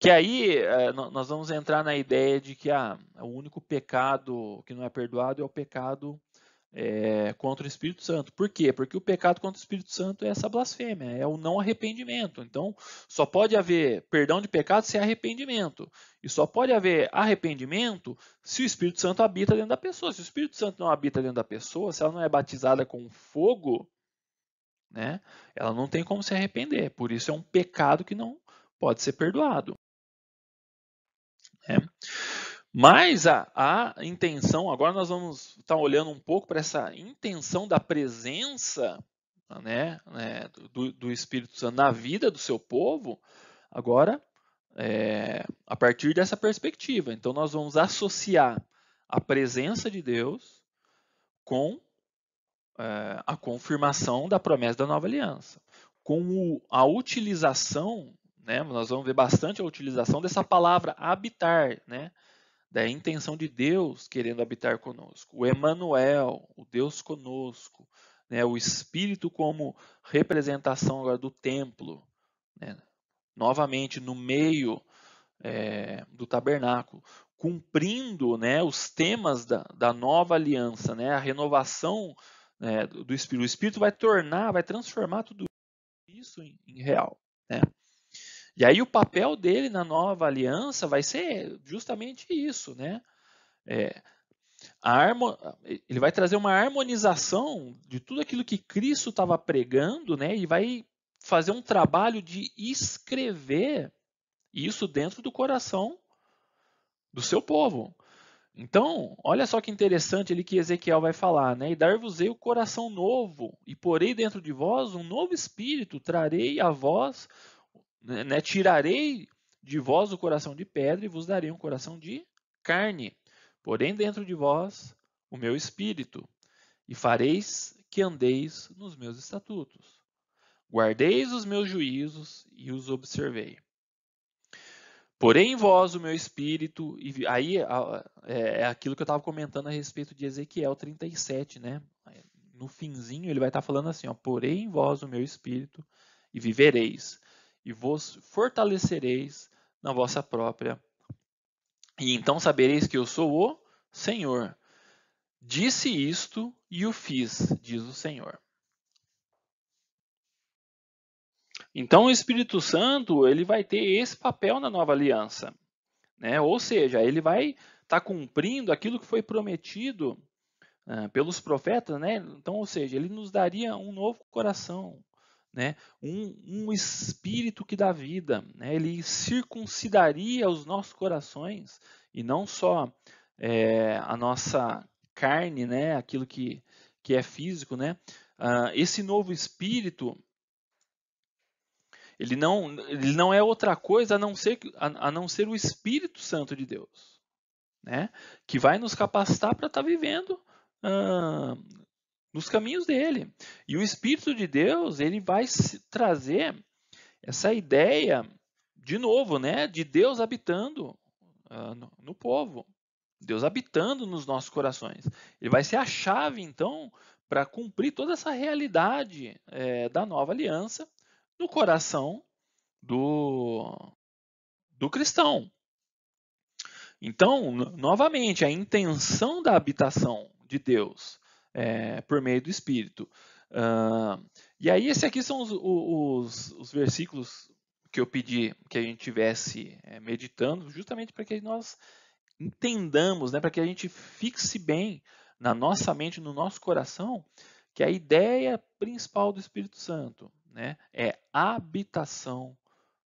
S1: Que aí eh, nós vamos entrar na ideia de que ah, o único pecado que não é perdoado é o pecado é, contra o Espírito Santo. Por quê? Porque o pecado contra o Espírito Santo é essa blasfêmia, é o não arrependimento. Então, só pode haver perdão de pecado se arrependimento. E só pode haver arrependimento se o Espírito Santo habita dentro da pessoa. Se o Espírito Santo não habita dentro da pessoa, se ela não é batizada com fogo, né, ela não tem como se arrepender. Por isso é um pecado que não pode ser perdoado. Mas a, a intenção, agora nós vamos estar tá olhando um pouco para essa intenção da presença né, né do, do, Espírito Santo na vida do seu povo, agora é, a partir dessa perspectiva. Então nós vamos associar a presença de Deus com é, a confirmação da promessa da nova aliança, com o, a utilização, né, nós vamos ver bastante a utilização dessa palavra habitar, né? da intenção de Deus querendo habitar conosco. O Emanuel, o Deus conosco, né, o Espírito como representação agora do templo, né, novamente no meio é, do tabernáculo, cumprindo né, os temas da, da nova aliança, né, a renovação né, do Espírito. O Espírito vai tornar, vai transformar tudo isso em, em real. Né? E aí o papel dele na nova aliança vai ser justamente isso, né? É, ele vai trazer uma harmonização de tudo aquilo que Cristo estava pregando, né? E vai fazer um trabalho de escrever isso dentro do coração do seu povo. Então, olha só que interessante ali que Ezequiel vai falar, né? E dar-vos-ei o coração novo, e porei dentro de vós um novo espírito, trarei a vós né, né? Tirarei de vós o coração de pedra e vos darei um coração de carne. Porém, dentro de vós o meu espírito, e fareis que andeis nos meus estatutos. Guardeis os meus juízos e os observei. Porém, vós o meu espírito, e aí é, é aquilo que eu estava comentando a respeito de Ezequiel 37, né? No finzinho ele vai estar tá falando assim, ó, porém vós o meu espírito e vivereis, e vos fortalecereis na vossa própria. E então sabereis que eu sou o Senhor. Disse isto e o fiz, diz o Senhor. Então o Espírito Santo ele vai ter esse papel na nova aliança, né? Ou seja, ele vai estar tá cumprindo aquilo que foi prometido uh, pelos profetas, né? Então, ou seja, ele nos daria um novo coração, né? um, um espírito que dá vida. Né? Ele circuncidaria os nossos corações e não só é, a nossa carne, né? aquilo que, que é físico. Né? Ah, esse novo espírito ele não, ele não é outra coisa a não ser, a, a não ser o Espírito Santo de Deus, né? que vai nos capacitar para estar tá vivendo. Ah, nos caminhos dele. E o Espírito de Deus, ele vai trazer essa ideia, de novo, né, de Deus habitando uh, no, povo. Deus habitando nos nossos corações. Ele vai ser a chave, então, para cumprir toda essa realidade é, da nova aliança no coração do, do cristão. Então, novamente, a intenção da habitação de Deus é, por meio do Espírito. Uh, e aí, esses aqui são os, os, os, versículos que eu pedi que a gente tivesse é, meditando, justamente para que nós entendamos, né, para que a gente fixe bem na nossa mente, no nosso coração, que a ideia principal do Espírito Santo né, é habitação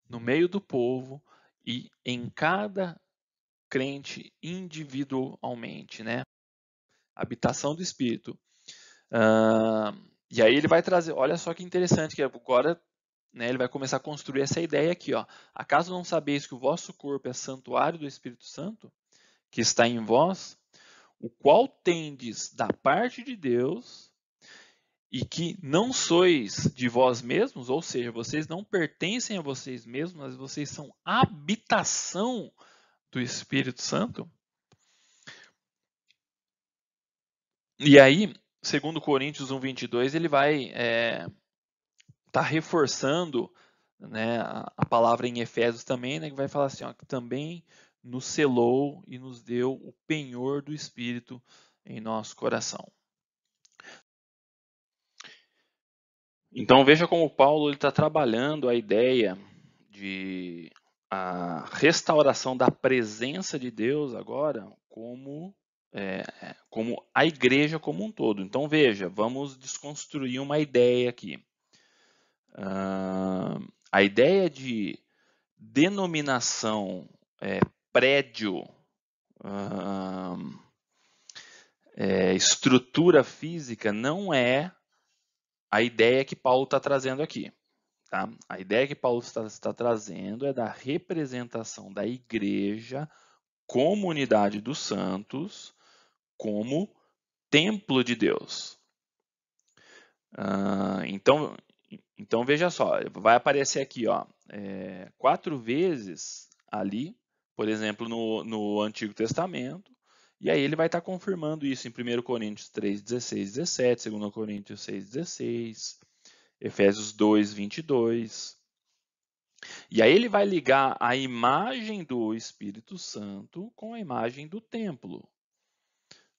S1: no meio do povo e em cada crente individualmente, né? habitação do Espírito. e aí ele vai trazer, olha só que interessante, que agora né, ele vai começar a construir essa ideia aqui. Ó. Acaso não sabeis que o vosso corpo é santuário do Espírito Santo, que está em vós, o qual tendes da parte de Deus, e que não sois de vós mesmos, ou seja, vocês não pertencem a vocês mesmos, mas vocês são habitação do Espírito Santo? E aí, segundo Coríntios 1:22, ele vai é, tá reforçando né, a, palavra em Efésios também, né, que vai falar assim, ó, que também nos selou e nos deu o penhor do Espírito em nosso coração. Então veja como Paulo está trabalhando a ideia de a restauração da presença de Deus agora como é, é, como a igreja como um todo. Então veja, vamos desconstruir uma ideia aqui. Uh, a ideia de denominação é, prédio, uh, é, estrutura física não é a ideia que Paulo está trazendo aqui. Tá? A ideia que Paulo está, está trazendo é da representação da igreja, comunidade dos santos, como templo de Deus. Ah, então, então veja só, vai aparecer aqui, ó, é, quatro vezes ali, por exemplo, no, no Antigo Testamento, e aí ele vai estar tá confirmando isso em 1 Coríntios 3, 16, 17, 2 Coríntios 6, 16, Efésios 2, 22. E aí ele vai ligar a imagem do Espírito Santo com a imagem do templo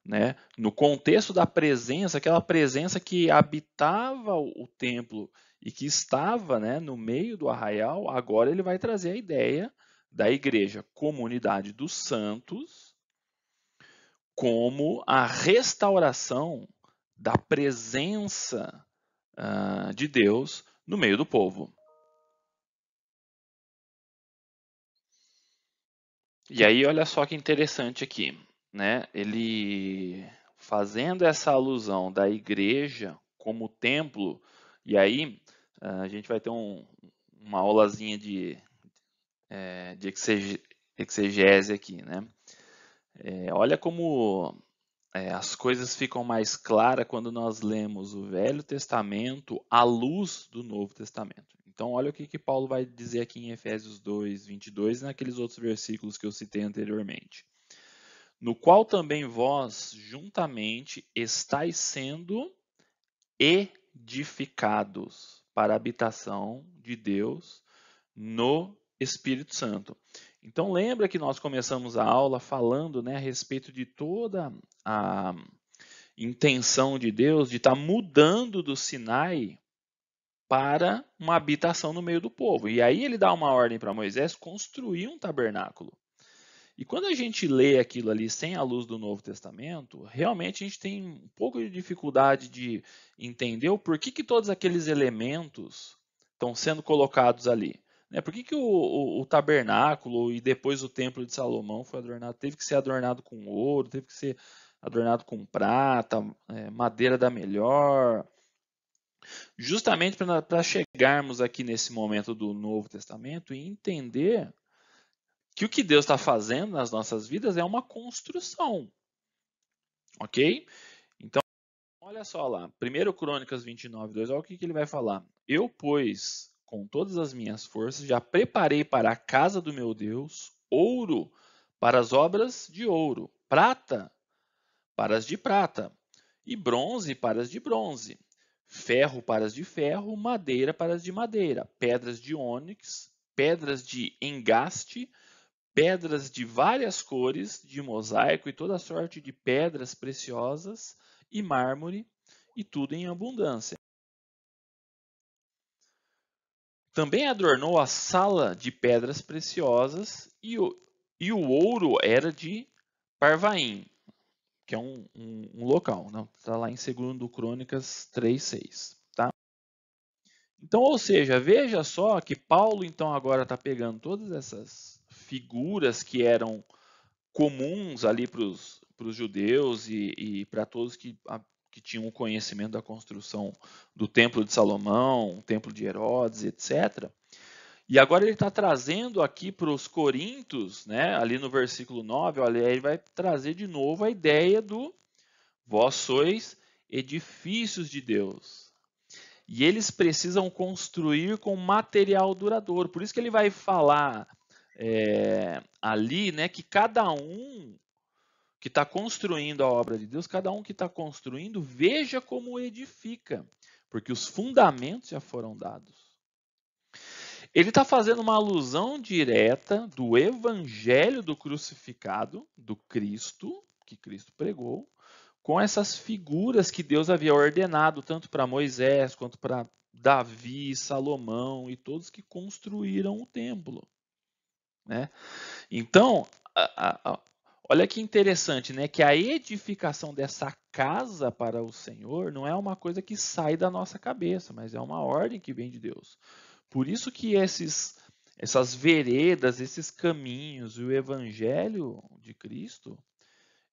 S1: né? No contexto da presença, aquela presença que habitava o templo e que estava, né, no meio do arraial, agora ele vai trazer a ideia da igreja, comunidade dos santos, como a restauração da presença uh, de Deus no meio do povo. E aí, olha só que interessante aqui né, ele fazendo essa alusão da igreja como templo, e aí ah, a gente vai ter um, uma aulazinha de, é, de exegese aqui, né? É, olha como é, as coisas ficam mais claras quando nós lemos o Velho Testamento à luz do Novo Testamento. Então, olha o que, que Paulo vai dizer aqui em Efésios 2, 22 e naqueles outros versículos que eu citei anteriormente no qual também vós juntamente estáis sendo edificados para a habitação de Deus no Espírito Santo. Então lembra que nós começamos a aula falando né, a respeito de toda a intenção de Deus de estar tá mudando do Sinai para uma habitação no meio do povo. E aí ele dá uma ordem para Moisés construir um tabernáculo. E quando a gente lê aquilo ali sem a luz do Novo Testamento, realmente a gente tem um pouco de dificuldade de entender o porquê que todos aqueles elementos estão sendo colocados ali. Né? Por que, que o, o, o, tabernáculo e depois o templo de Salomão foi adornado? Teve que ser adornado com ouro, teve que ser adornado com prata, é, madeira da melhor. Justamente para chegarmos aqui nesse momento do Novo Testamento e entender que o que Deus está fazendo nas nossas vidas é uma construção. Ok? Então, olha só lá. 1 Crônicas 29, 2, olha o que, que ele vai falar. Eu, pois, com todas as minhas forças, já preparei para a casa do meu Deus ouro para as obras de ouro, prata para as de prata, e bronze para as de bronze, ferro para as de ferro, madeira para as de madeira, pedras de ônix, pedras de engaste, pedras de várias cores, de mosaico e toda sorte de pedras preciosas e mármore, e tudo em abundância. Também adornou a sala de pedras preciosas e o, e o ouro era de Parvaim, que é um, um, um local. Está lá em 2 Crônicas 3,6. Tá? Então, ou seja, veja só que Paulo então agora está pegando todas essas figuras que eram comuns ali para os judeus e, e para todos que, a, que tinham o conhecimento da construção do Templo de Salomão, o Templo de Herodes, etc. E agora ele está trazendo aqui para os Coríntios, né, ali no versículo 9, olha, ele vai trazer de novo a ideia do vós sois edifícios de Deus. E eles precisam construir com material duradouro. Por isso que ele vai falar é, ali, né, que cada um que está construindo a obra de Deus, cada um que está construindo, veja como edifica, porque os fundamentos já foram dados. Ele está fazendo uma alusão direta do evangelho do crucificado, do Cristo, que Cristo pregou, com essas figuras que Deus havia ordenado, tanto para Moisés quanto para Davi, Salomão e todos que construíram o templo. Né? Então, a, a, olha que interessante, né? Que a edificação dessa casa para o Senhor não é uma coisa que sai da nossa cabeça, mas é uma ordem que vem de Deus. Por isso que esses essas veredas, esses caminhos e o evangelho de Cristo,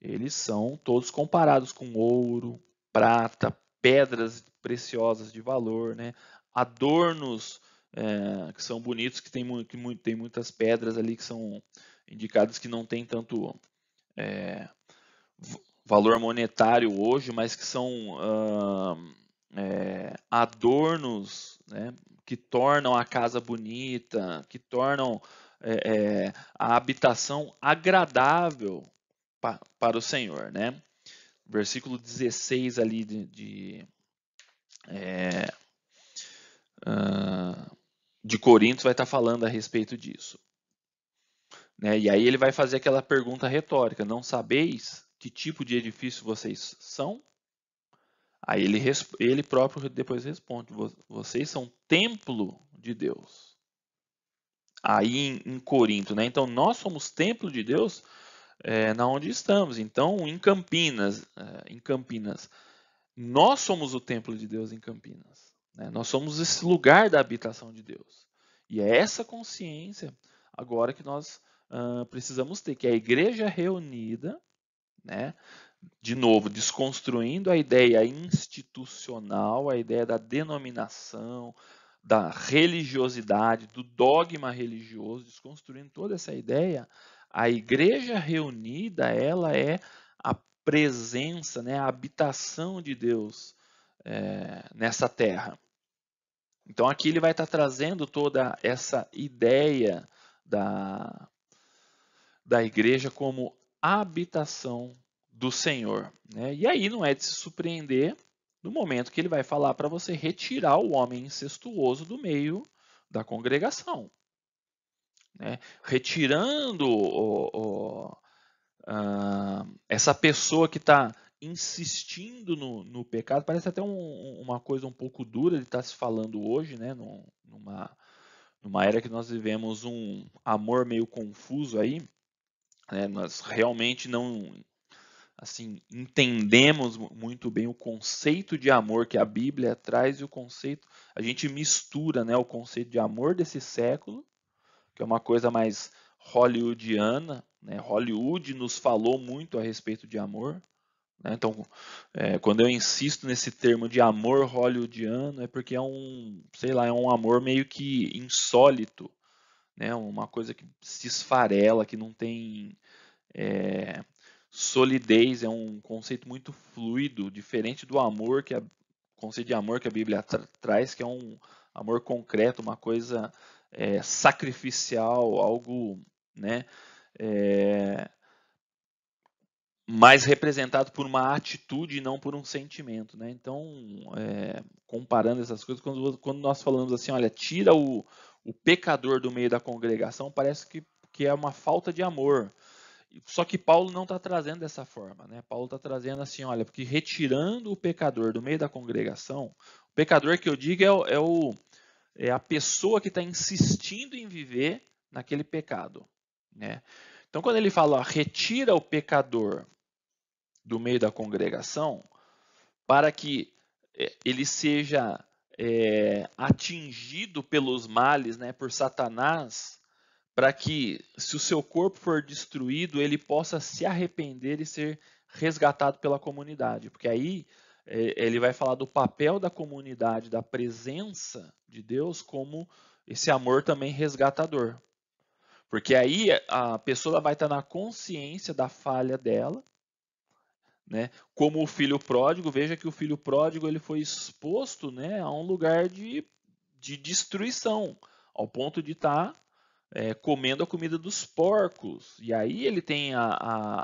S1: eles são todos comparados com ouro, prata, pedras preciosas de valor, né? adornos é, que são bonitos, que tem, que tem muitas pedras ali que são indicadas que não tem tanto é, valor monetário hoje, mas que são é, adornos né, que tornam a casa bonita, que tornam é, é a habitação agradável pa, para o Senhor. Né? Versículo 16 ali de. de é, de Corinto vai estar tá falando a respeito disso. Né? E aí ele vai fazer aquela pergunta retórica: Não sabeis que tipo de edifício vocês são? Aí ele, ele próprio depois responde: Vocês são templo de Deus. Aí em, em Corinto, né? Então nós somos templo de Deus é, na onde estamos. Então em Campinas, é, em Campinas, nós somos o templo de Deus em Campinas. Né? Nós somos esse lugar da habitação de Deus. E é essa consciência agora que nós uh, precisamos ter, que é a igreja reunida, né? de novo, desconstruindo a ideia institucional, a ideia da denominação, da religiosidade, do dogma religioso, desconstruindo toda essa ideia, a igreja reunida, ela é a presença, né, a habitação de Deus é, nessa terra. Então aqui ele vai estar trazendo toda essa ideia da, da igreja como habitação do Senhor. Né? E aí não é de se surpreender no momento que ele vai falar para você retirar o homem incestuoso do meio da congregação. Né? Retirando o, o, a, essa pessoa que está insistindo no, no pecado. Parece até um, uma coisa um pouco dura de estar tá se falando hoje, né? Num, numa, numa era que nós vivemos um amor meio confuso aí. Né? Nós realmente não assim entendemos muito bem o conceito de amor que a Bíblia traz e o conceito a gente mistura né o conceito de amor desse século que é uma coisa mais hollywoodiana né Hollywood nos falou muito a respeito de amor né? Então, é, quando eu insisto nesse termo de amor hollywoodiano, é porque é um, sei lá, é um amor meio que insólito, né? Uma coisa que se esfarela, que não tem é, solidez, é um conceito muito fluido, diferente do amor que conceito de amor que a Bíblia tra traz, que é um amor concreto, uma coisa é, sacrificial, algo, né? É, mas representado por uma atitude e não por um sentimento. Né? Então, é, comparando essas coisas, quando, quando, nós falamos assim, olha, tira o, o pecador do meio da congregação, parece que, que é uma falta de amor. Só que Paulo não está trazendo dessa forma. Né? Paulo está trazendo assim, olha, porque retirando o pecador do meio da congregação, o pecador que eu digo é, é, o, é a pessoa que está insistindo em viver naquele pecado. Né? Então, quando ele fala, ó, retira o pecador do meio da congregação, para que é, ele seja é, atingido pelos males, né, por Satanás, para que, se o seu corpo for destruído, ele possa se arrepender e ser resgatado pela comunidade. Porque aí é, ele vai falar do papel da comunidade, da presença de Deus como esse amor também resgatador. Porque aí a pessoa vai estar na consciência da falha dela né? Como o filho pródigo, veja que o filho pródigo ele foi exposto né, a um lugar de, de destruição, ao ponto de estar tá, é, comendo a comida dos porcos. E aí ele tem a,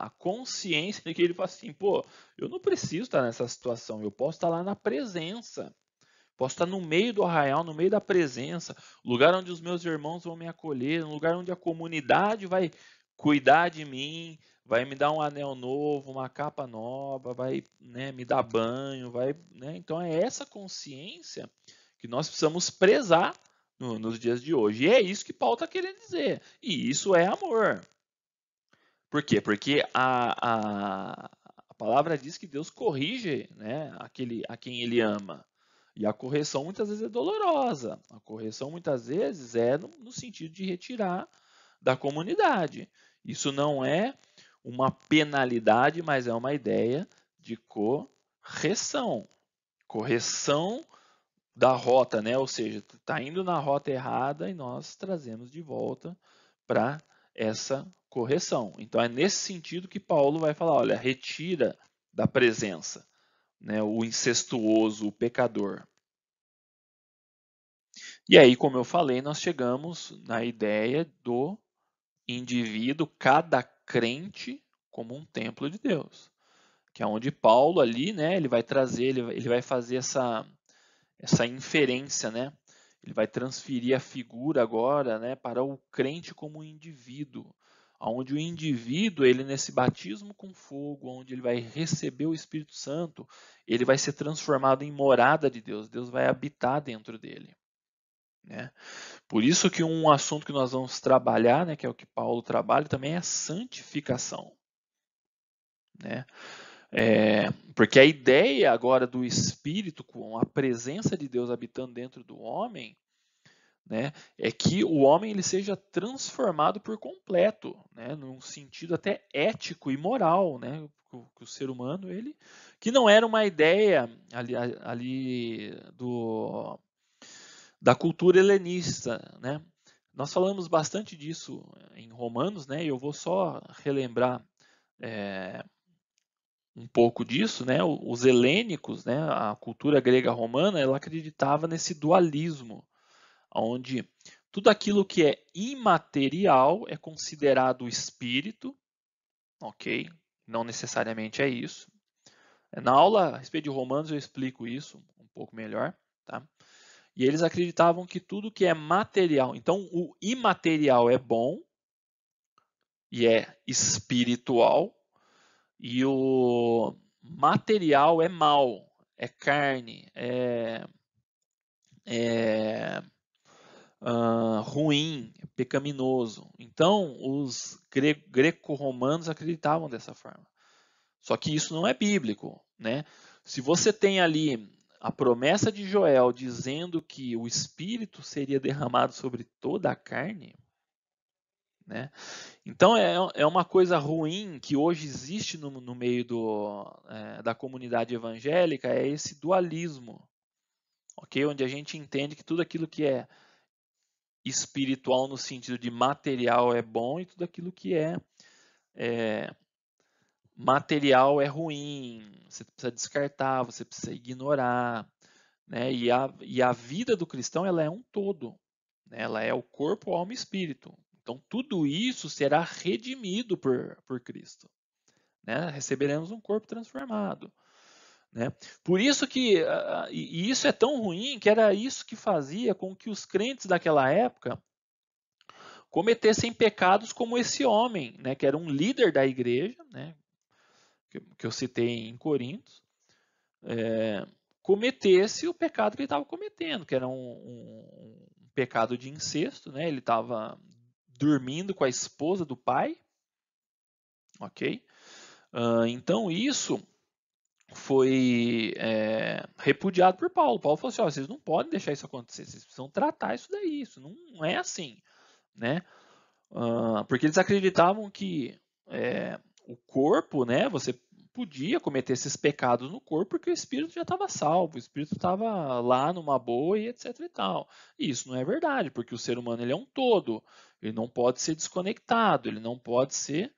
S1: a, consciência de que ele fala assim: pô, eu não preciso estar tá nessa situação, eu posso estar tá lá na presença. Posso estar tá no meio do arraial, no meio da presença, lugar onde os meus irmãos vão me acolher, um lugar onde a comunidade vai cuidar de mim, vai me dar um anel novo, uma capa nova, vai né, me dar banho, vai, né? Então é essa consciência que nós precisamos prezar no, nos dias de hoje. E é isso que Paulo está querendo dizer. E isso é amor. Por quê? Porque a, a, a palavra diz que Deus corrige né, aquele, a quem ele ama. E a correção muitas vezes é dolorosa. A correção muitas vezes é no, no sentido de retirar da comunidade. Isso não é uma penalidade, mas é uma ideia de correção. Correção da rota, né? ou seja, está indo na rota errada e nós trazemos de volta para essa correção. Então é nesse sentido que Paulo vai falar: olha, retira da presença né, o incestuoso, o pecador. E aí, como eu falei, nós chegamos na ideia do indivíduo, cada crente como um templo de Deus, que é onde Paulo ali, né, ele vai trazer, ele, ele vai fazer essa essa inferência, né? Ele vai transferir a figura agora, né, para o crente como um indivíduo, aonde o indivíduo, ele nesse batismo com fogo, onde ele vai receber o Espírito Santo, ele vai ser transformado em morada de Deus, Deus vai habitar dentro dele. Né? Por isso que um assunto que nós vamos trabalhar, né, que é o que Paulo trabalha, também é a santificação. Né? É, porque a ideia agora do Espírito, com a presença de Deus habitando dentro do homem, né, é que o homem ele seja transformado por completo, né, num sentido até ético e moral, né, que o ser humano ele, que não era uma ideia ali, ali do da cultura helenista, né? Nós falamos bastante disso eh, em Romanos, né? Eu vou só relembrar é, um pouco disso, né? Os helênicos, né? A cultura grega romana, ela acreditava nesse dualismo, onde tudo aquilo que é imaterial é considerado espírito, ok? Não necessariamente é isso. Na aula a respeito de Romanos eu explico isso um pouco melhor, tá? E eles acreditavam que tudo que é material, então o imaterial é bom e é espiritual, e o material é mal, é carne, é, é uh, ruim, é pecaminoso. Então, os gre greco-romanos acreditavam dessa forma. Só que isso não é bíblico, né? Se você tem ali a promessa de Joel dizendo que o Espírito seria derramado sobre toda a carne. Né? Então é, é uma coisa ruim que hoje existe no, no meio do, é, da comunidade evangélica é esse dualismo, ok? Onde a gente entende que tudo aquilo que é espiritual no sentido de material é bom e tudo aquilo que é, é material é ruim, você precisa descartar, você precisa ignorar. Né? E, a, e a vida do cristão ela é um todo. Né? Ela é o corpo, alma e espírito. Então, tudo isso será redimido por, por Cristo. Né? Receberemos um corpo transformado. Né? Por isso que e isso é tão ruim que era isso que fazia com que os crentes daquela época cometessem pecados como esse homem, né, que era um líder da igreja, né, que, eu citei em Corinto, é, cometesse o pecado que ele estava cometendo, que era um, um, um, pecado de incesto, né? Ele estava dormindo com a esposa do pai, ok? Uh, então isso foi é, repudiado por Paulo. Paulo falou assim: vocês não podem deixar isso acontecer, vocês precisam tratar isso daí, isso não é assim, né? Uh, porque eles acreditavam que é, o corpo, né? Você podia cometer esses pecados no corpo porque o espírito já estava salvo, o espírito estava lá numa boa e etc e tal. E isso não é verdade, porque o ser humano ele é um todo, ele não pode ser desconectado, ele não pode ser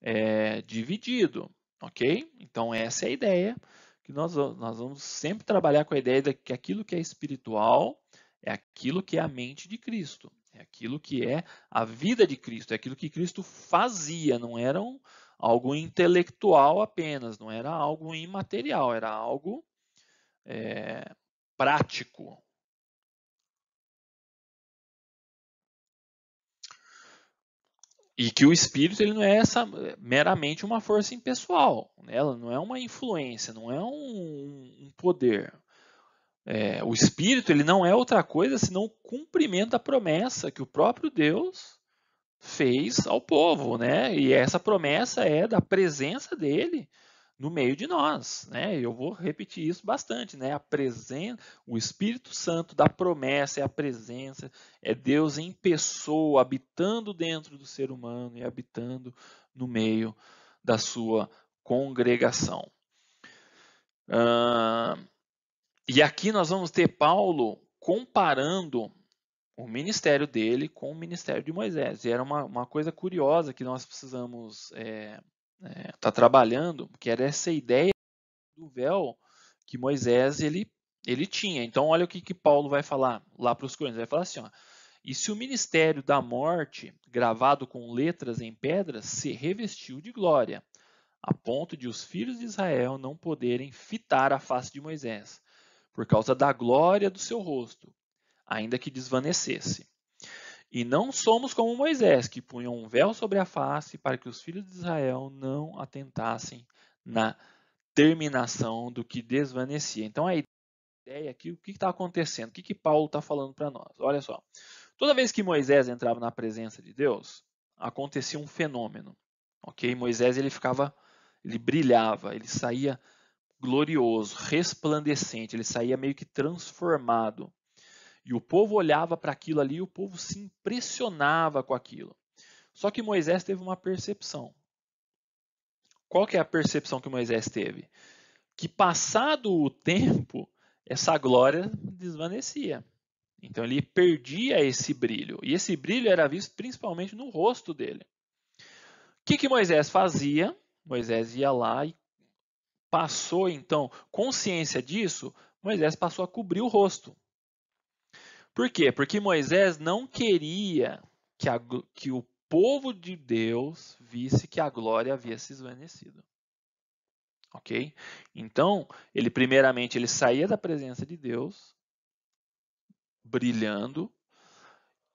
S1: é, dividido, ok? Então essa é a ideia que nós, nós vamos sempre trabalhar com a ideia de que aquilo que é espiritual é aquilo que é a mente de Cristo, é aquilo que é a vida de Cristo, é aquilo que Cristo fazia, não eram algo intelectual apenas, não era algo imaterial, era algo é, prático. E que o espírito ele não é essa, meramente uma força impessoal, né? ela não é uma influência, não é um, um poder. É, o espírito ele não é outra coisa senão o cumprimento da promessa que o próprio Deus fez ao povo, né? E essa promessa é da presença dele no meio de nós, né? Eu vou repetir isso bastante, né? A presença, o Espírito Santo da promessa é a presença, é Deus em pessoa habitando dentro do ser humano e habitando no meio da sua congregação. Uh, e aqui nós vamos ter Paulo comparando o ministério dele com o ministério de Moisés. E era uma, uma coisa curiosa que nós precisamos estar é, é, tá trabalhando, que era essa ideia do véu que Moisés ele, ele tinha. Então, olha o que, que Paulo vai falar lá para os Coríntios. Vai falar assim, ó, e se o ministério da morte, gravado com letras em pedra, se revestiu de glória, a ponto de os filhos de Israel não poderem fitar a face de Moisés, por causa da glória do seu rosto, ainda que desvanecesse. E não somos como Moisés, que punha um véu sobre a face para que os filhos de Israel não atentassem na terminação do que desvanecia. Então a ideia aqui, o que está acontecendo? O que, que Paulo está falando para nós? Olha só. Toda vez que Moisés entrava na presença de Deus, acontecia um fenômeno. Ok? Moisés ele ficava, ele brilhava, ele saía glorioso, resplandecente, ele saía meio que transformado. E o povo olhava para aquilo ali e o povo se impressionava com aquilo. Só que Moisés teve uma percepção. Qual que é a percepção que Moisés teve? Que passado o tempo, essa glória desvanecia. Então ele perdia esse brilho. E esse brilho era visto principalmente no rosto dele. O que, que Moisés fazia? Moisés ia lá e passou, então, consciência disso, Moisés passou a cobrir o rosto. Por quê? Porque Moisés não queria que, a, que o povo de Deus visse que a glória havia se esvanecido. Ok? Então, ele primeiramente ele saía da presença de Deus, brilhando,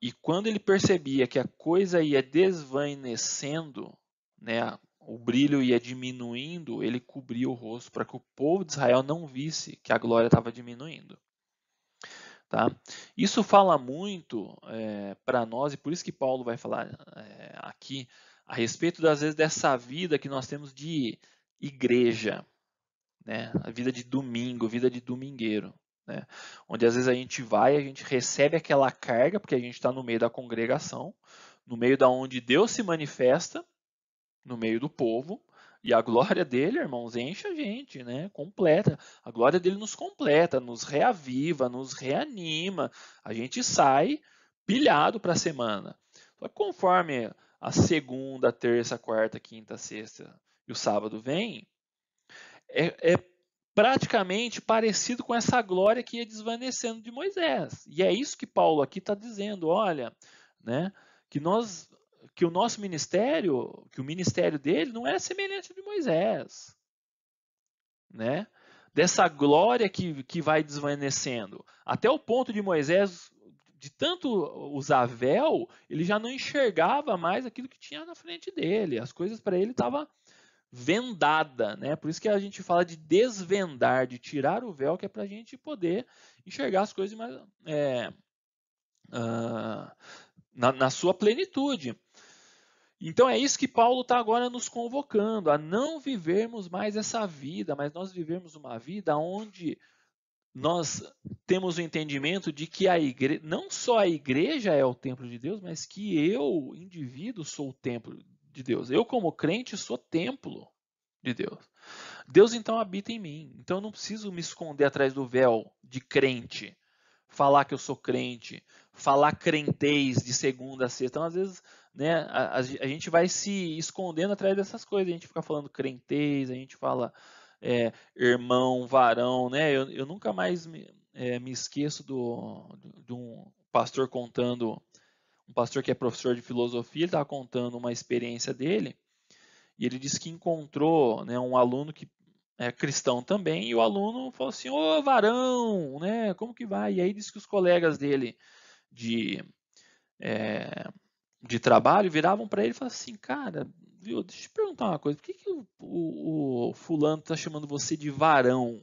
S1: e quando ele percebia que a coisa ia desvanecendo, né, o brilho ia diminuindo, ele cobria o rosto para que o povo de Israel não visse que a glória estava diminuindo. Tá? Isso fala muito é, eh, para nós, e por isso que Paulo vai falar é, aqui a respeito das vezes dessa vida que nós temos de igreja, né? a vida de domingo, vida de domingueiro. Né? Onde às vezes a gente vai, a gente recebe aquela carga, porque a gente está no meio da congregação, no meio da onde Deus se manifesta, no meio do povo, e a glória dele, irmãos, enche a gente, né? Completa. A glória dele nos completa, nos reaviva, nos reanima. A gente sai pilhado para a semana. Só que conforme a segunda, terça, quarta, quinta, sexta e o sábado vem, é, é praticamente parecido com essa glória que ia desvanecendo de Moisés. E é isso que Paulo aqui está dizendo, olha, né? Que nós que o nosso ministério, que o ministério dele não é semelhante ao de Moisés, né? Dessa glória que, que vai desvanecendo, até o ponto de Moisés, de tanto usar véu, ele já não enxergava mais aquilo que tinha na frente dele, as coisas para ele estavam vendada, né? Por isso que a gente fala de desvendar, de tirar o véu, que é para a gente poder enxergar as coisas mais, é, uh, na, na, sua plenitude. Então é isso que Paulo está agora nos convocando, a não vivermos mais essa vida, mas nós vivemos uma vida onde nós temos o entendimento de que a igreja, não só a igreja é o templo de Deus, mas que eu, indivíduo, sou o templo de Deus. Eu, como crente, sou templo de Deus. Deus então habita em mim. Então eu não preciso me esconder atrás do véu de crente, falar que eu sou crente, falar crentez de segunda a sexta. Então, às vezes né? A, a, gente vai se escondendo atrás dessas coisas. A gente fica falando crentez, a gente fala é, irmão, varão, né? Eu, eu nunca mais me, é, me esqueço do, do, de um pastor contando, um pastor que é professor de filosofia, ele estava contando uma experiência dele e ele disse que encontrou né, um aluno que é cristão também, e o aluno falou assim, ô varão, né, como que vai? E aí disse que os colegas dele de é, de trabalho viravam para ele e falavam assim, cara, viu, deixa eu te perguntar uma coisa, por que, que o, o, o fulano está chamando você de varão?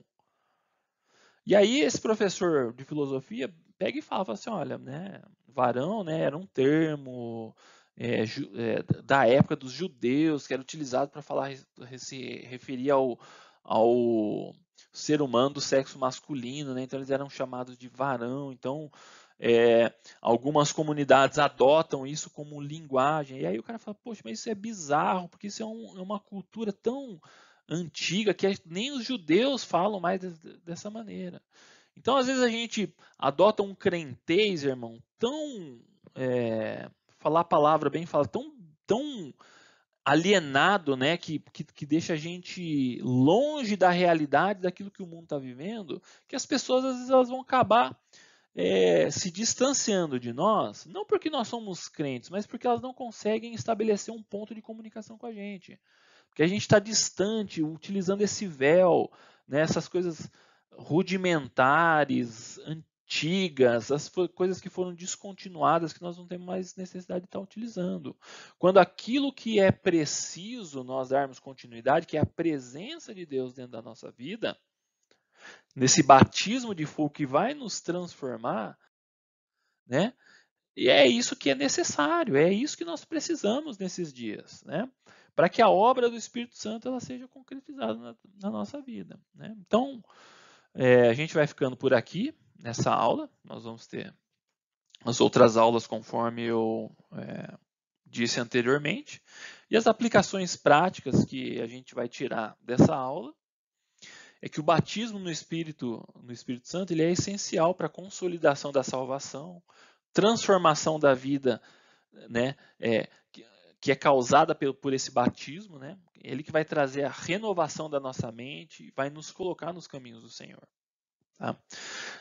S1: E aí esse professor de filosofia pega e fala, fala assim, olha, né, varão né, era um termo é, é, da época dos judeus que era utilizado para falar se referir ao, ao ser humano do sexo masculino, né? Então eles eram chamados de varão. Então é, algumas comunidades adotam isso como linguagem. E aí o cara fala, poxa, mas isso é bizarro, porque isso é, um, é uma cultura tão antiga que nem os judeus falam mais de, dessa maneira. Então, às vezes, a gente adota um crentez, irmão, tão. É, falar a palavra bem, fala tão, tão alienado, né, que, que, que, deixa a gente longe da realidade, daquilo que o mundo está vivendo, que as pessoas às vezes elas vão acabar é, se distanciando de nós, não porque nós somos crentes, mas porque elas não conseguem estabelecer um ponto de comunicação com a gente. Porque a gente está distante, utilizando esse véu, né, essas coisas rudimentares, antigas, as coisas que foram descontinuadas que nós não temos mais necessidade de estar tá utilizando. Quando aquilo que é preciso nós darmos continuidade, que é a presença de Deus dentro da nossa vida, nesse batismo de fogo que vai nos transformar, né? E é isso que é necessário, é isso que nós precisamos nesses dias, né? Para que a obra do Espírito Santo ela seja concretizada na, na nossa vida, né? Então, é, a gente vai ficando por aqui nessa aula. Nós vamos ter as outras aulas conforme eu é, disse anteriormente e as aplicações práticas que a gente vai tirar dessa aula é que o batismo no Espírito, no Espírito Santo, ele é essencial para a consolidação da salvação, transformação da vida, né, é, que é causada por esse batismo, né? Ele que vai trazer a renovação da nossa mente, vai nos colocar nos caminhos do Senhor. Tá?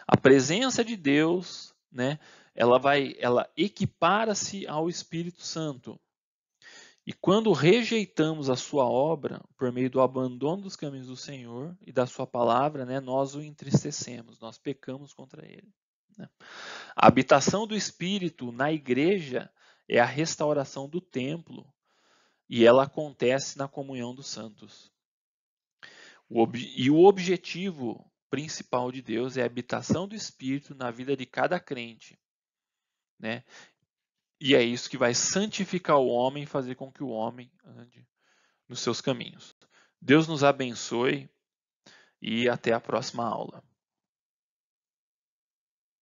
S1: A presença de Deus, né? Ela vai, ela equipara-se ao Espírito Santo e quando rejeitamos a sua obra por meio do abandono dos caminhos do Senhor e da sua palavra, né, nós o entristecemos, nós pecamos contra ele. Né? A habitação do Espírito na igreja é a restauração do templo e ela acontece na comunhão dos santos. O e o objetivo principal de Deus é a habitação do Espírito na vida de cada crente. Né? E é isso que vai santificar o homem e fazer com que o homem ande nos seus caminhos. Deus nos abençoe e até a próxima aula.